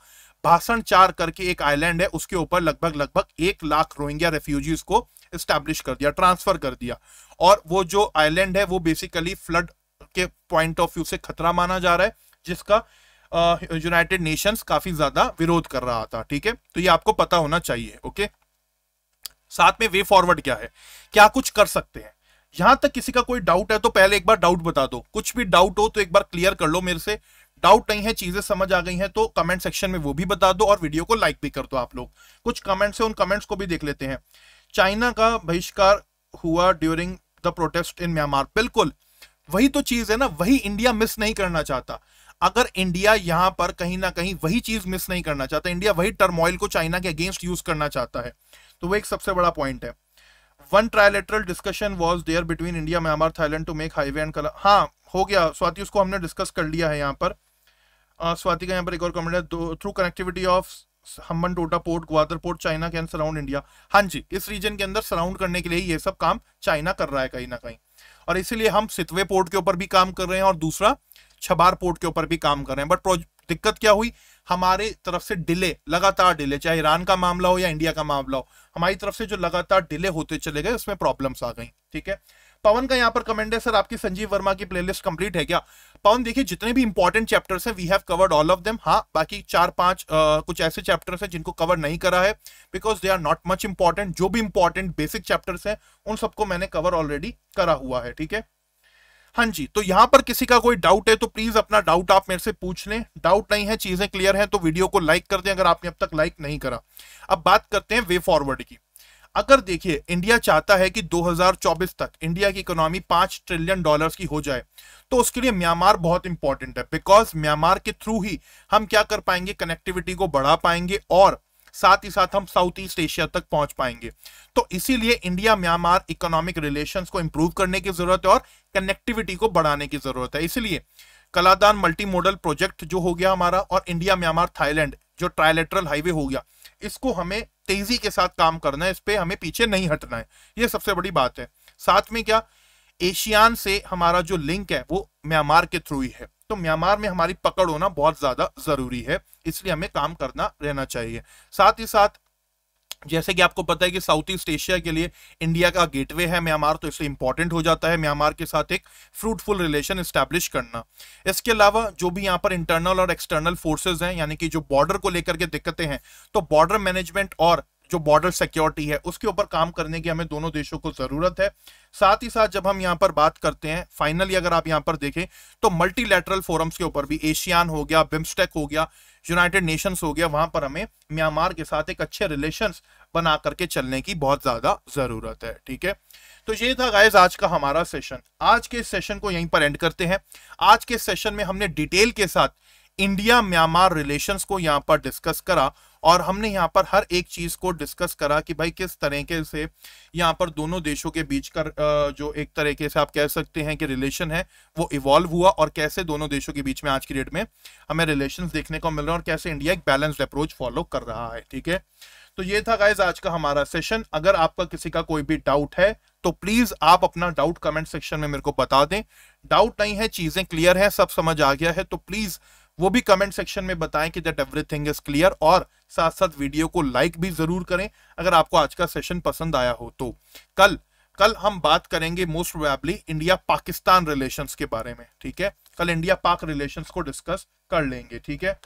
भाषण चार करके एक आइलैंड है उसके ऊपर लगभग लगभग एक लाख रोहिंग्या रेफ्यूजीज को स्टैब्लिश कर दिया ट्रांसफर कर दिया और वो जो आइलैंड है वो बेसिकली फ्लड के पॉइंट ऑफ व्यू से खतरा माना जा रहा है जिसका यूनाइटेड नेशंस काफी ज्यादा विरोध कर रहा था ठीक है तो ये आपको पता होना चाहिए ओके साथ में वे फॉरवर्ड क्या है क्या कुछ कर सकते हैं यहां तक किसी का कोई डाउट है तो पहले एक बार डाउट बता दो कुछ भी डाउट हो तो एक बार क्लियर कर लो मेरे से डाउट नहीं है चीजें समझ आ गई हैं तो कमेंट सेक्शन में वो भी बता दो और वीडियो को लाइक भी कर दो आप लोग कुछ कमेंट्स है उन कमेंट्स को भी देख लेते हैं चाइना का बहिष्कार हुआ during the protest in Myanmar बिल्कुल वही तो चीज है ना वही इंडिया मिस नहीं करना चाहता अगर इंडिया यहां पर कहीं ना कहीं वही चीज मिस नहीं करना चाहता इंडिया वही टर्मोइल को चाइना के अगेंस्ट यूज करना चाहता है तो वो एक सबसे बड़ा पॉइंट है one trilateral discussion was there between India Myanmar Thailand to make highway and कला हाँ हो गया स्वाति उसको हमने डिस्कस कर लिया है यहाँ पर स्वाति का यहाँ पर एक और कमेंट है through connectivity of Hambantota port Gwadar port China can surround India हाँ जी इस रीजन के अंदर सराउंड करने के लिए ये सब काम चाइना कर रहा है कहीं ना कहीं और इसीलिए हम सितवे पोर्ट के ऊपर भी काम कर रहे हैं और दूसरा छबार पोर्ट के ऊपर भी काम कर रहे हैं बट दिक्कत क्या हुई हमारे तरफ से डिले लगातार डिले चाहे ईरान का मामला हो या इंडिया का मामला हो हमारी तरफ से जो लगातार डिले होते चले गए उसमें प्रॉब्लम्स आ गई ठीक है पवन का यहाँ पर कमेंट है सर आपकी संजीव वर्मा की प्लेलिस्ट कंप्लीट है क्या पवन देखिए जितने भी इंपॉर्टेंट चैप्टर्स हैं we have covered all of them हाँ बाकी चार पांच आ, कुछ ऐसे चैप्टर्स हैं जिनको कवर नहीं करा है because they are not much important जो भी इंपॉर्टेंट बेसिक चैप्टर्स हैं उन सबको मैंने कवर ऑलरेडी करा हुआ है ठीक है हाँ जी तो यहाँ पर किसी का कोई डाउट है तो प्लीज अपना डाउट आप मेरे से पूछ लें डाउट नहीं है चीजें क्लियर हैं तो वीडियो को लाइक कर दें अगर आपने अब तक लाइक नहीं करा अब बात करते हैं वे फॉरवर्ड की अगर देखिए इंडिया चाहता है कि 2024 तक इंडिया की इकोनॉमी पांच ट्रिलियन डॉलर्स की हो जाए तो उसके लिए म्यांमार बहुत इंपॉर्टेंट है बिकॉज म्यांमार के थ्रू ही हम क्या कर पाएंगे कनेक्टिविटी को बढ़ा पाएंगे और साथ ही साथ हम साउथ ईस्ट एशिया तक पहुंच पाएंगे तो इसीलिए इंडिया म्यांमार इकोनॉमिक रिलेशंस को इंप्रूव करने की जरूरत है और कनेक्टिविटी को बढ़ाने की जरूरत है इसीलिए कलादान मल्टी मॉडल प्रोजेक्ट जो हो गया हमारा और इंडिया म्यांमार थाईलैंड जो ट्रायलेटरल हाईवे हो गया इसको हमें तेजी के साथ काम करना है इस पर हमें पीछे नहीं हटना है ये सबसे बड़ी बात है साथ में क्या एशियान से हमारा जो लिंक है वो म्यांमार के थ्रू ही है तो म्यांमार में हमारी पकड़ होना बहुत ज्यादा जरूरी है इसलिए हमें काम करना रहना चाहिए साथ ही साथ जैसे कि आपको पता है कि साउथ ईस्ट एशिया के लिए इंडिया का गेटवे है म्यांमार तो इसलिए इंपॉर्टेंट हो जाता है म्यांमार के साथ एक फ्रूटफुल रिलेशन स्टैब्लिश करना इसके अलावा जो भी यहाँ पर इंटरनल और एक्सटर्नल फोर्सेज हैं यानी कि जो बॉर्डर को लेकर के दिक्कतें हैं तो बॉर्डर मैनेजमेंट और जो बॉर्डर सिक्योरिटी है उसके ऊपर काम करने की हमें दोनों देशों को जरूरत है साथ ही साथ जब हम यहाँ पर बात करते हैं फाइनली अगर आप यहाँ पर देखें तो मल्टीलेटरल फोरम्स के ऊपर भी एशियान हो गया बिम्स्टेक हो गया यूनाइटेड नेशंस हो गया वहां पर हमें म्यांमार के साथ एक अच्छे रिलेशंस बना करके चलने की बहुत ज्यादा जरूरत है ठीक है तो ये था गाइज आज का हमारा सेशन आज के सेशन को यहीं पर एंड करते हैं आज के सेशन में हमने डिटेल के साथ इंडिया म्यांमार रिलेशंस को यहां पर डिस्कस करा और हमने यहाँ पर हर एक चीज को डिस्कस करा कि भाई किस तरीके से यहाँ पर दोनों देशों के बीच का जो एक तरीके से आप कह सकते हैं कि रिलेशन है वो इवॉल्व हुआ और कैसे दोनों देशों के बीच में आज की डेट में हमें रिलेशन देखने को मिल रहा है और कैसे इंडिया एक बैलेंस्ड अप्रोच फॉलो कर रहा है ठीक है तो ये था गाइज आज का हमारा सेशन अगर आपका किसी का कोई भी डाउट है तो प्लीज आप अपना डाउट कमेंट सेक्शन में मेरे को बता दें डाउट नहीं है चीजें क्लियर है सब समझ आ गया है तो प्लीज वो भी कमेंट सेक्शन में बताएं कि दैट एवरीथिंग इज क्लियर और साथ साथ वीडियो को लाइक भी जरूर करें अगर आपको आज का सेशन पसंद आया हो तो कल कल हम बात करेंगे most probably India Pakistan relations के बारे में ठीक है कल इंडिया पाक रिलेशंस को डिस्कस कर लेंगे ठीक है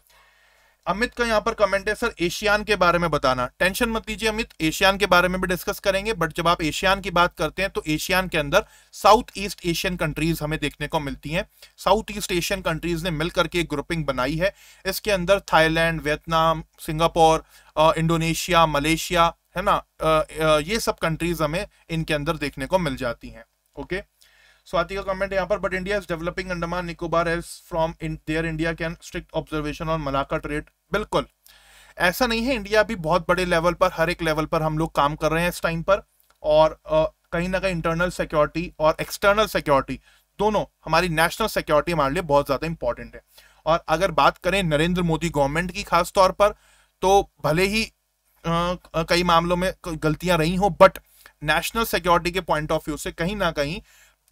अमित का यहाँ पर कमेंट है सर एशियान के बारे में बताना टेंशन मत लीजिए अमित एशियान के बारे में भी डिस्कस करेंगे बट जब आप एशियान की बात करते हैं तो एशियान के अंदर साउथ ईस्ट एशियन कंट्रीज हमें देखने को मिलती हैं साउथ ईस्ट एशियन कंट्रीज ने मिलकर के एक ग्रुपिंग बनाई है इसके अंदर Thailand Vietnam Singapore Indonesia Malaysia है ना आ, आ, ये सब कंट्रीज हमें इनके अंदर देखने को मिल जाती है ओके स्वाति का कमेंट यहाँ पर but India is developing Andaman Nicobar as from there India can strict observation on Malacca trade बिल्कुल ऐसा नहीं है इंडिया भी बहुत बड़े लेवल पर हर एक लेवल पर हम लोग काम कर रहे हैं इस टाइम पर और कहीं ना कहीं इंटरनल सिक्योरिटी और एक्सटर्नल सिक्योरिटी दोनों हमारी नेशनल सिक्योरिटी हमारे लिए बहुत ज़्यादा इंपॉर्टेंट है और अगर बात करें नरेंद्र मोदी गवर्नमेंट की खास तौर पर तो भले ही आ, कई मामलों में गलतियां रही हो बट नेशनल सिक्योरिटी के पॉइंट ऑफ व्यू से कहीं ना कहीं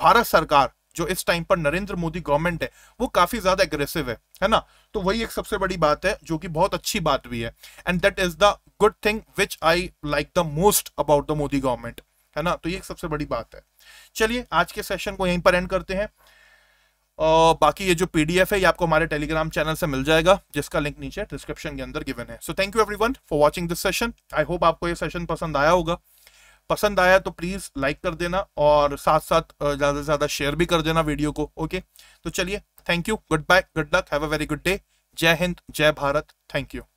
भारत सरकार जो इस टाइम पर नरेंद्र मोदी गवर्नमेंट है वो काफी ज्यादा एग्रेसिव है है ना तो वही एक सबसे बड़ी बात है जो कि बहुत अच्छी बात भी है and that is the good thing which I like the most about the Modi government है ना तो ये एक सबसे बड़ी बात है चलिए आज के सेशन को यहीं पर एंड करते हैं और बाकी ये जो पीडीएफ है ये आपको हमारे टेलीग्राम चैनल से मिल जाएगा जिसका लिंक नीचे डिस्क्रिप्शन के अंदर गिवन है so thank you everyone for watching this session I hope आपको ये सेशन पसंद आया होगा पसंद आया तो प्लीज लाइक कर देना और साथ साथ ज्यादा से ज्यादा शेयर भी कर देना वीडियो को ओके तो चलिए thank you good bye good luck have a very good day जय हिंद जय भारत थैंक यू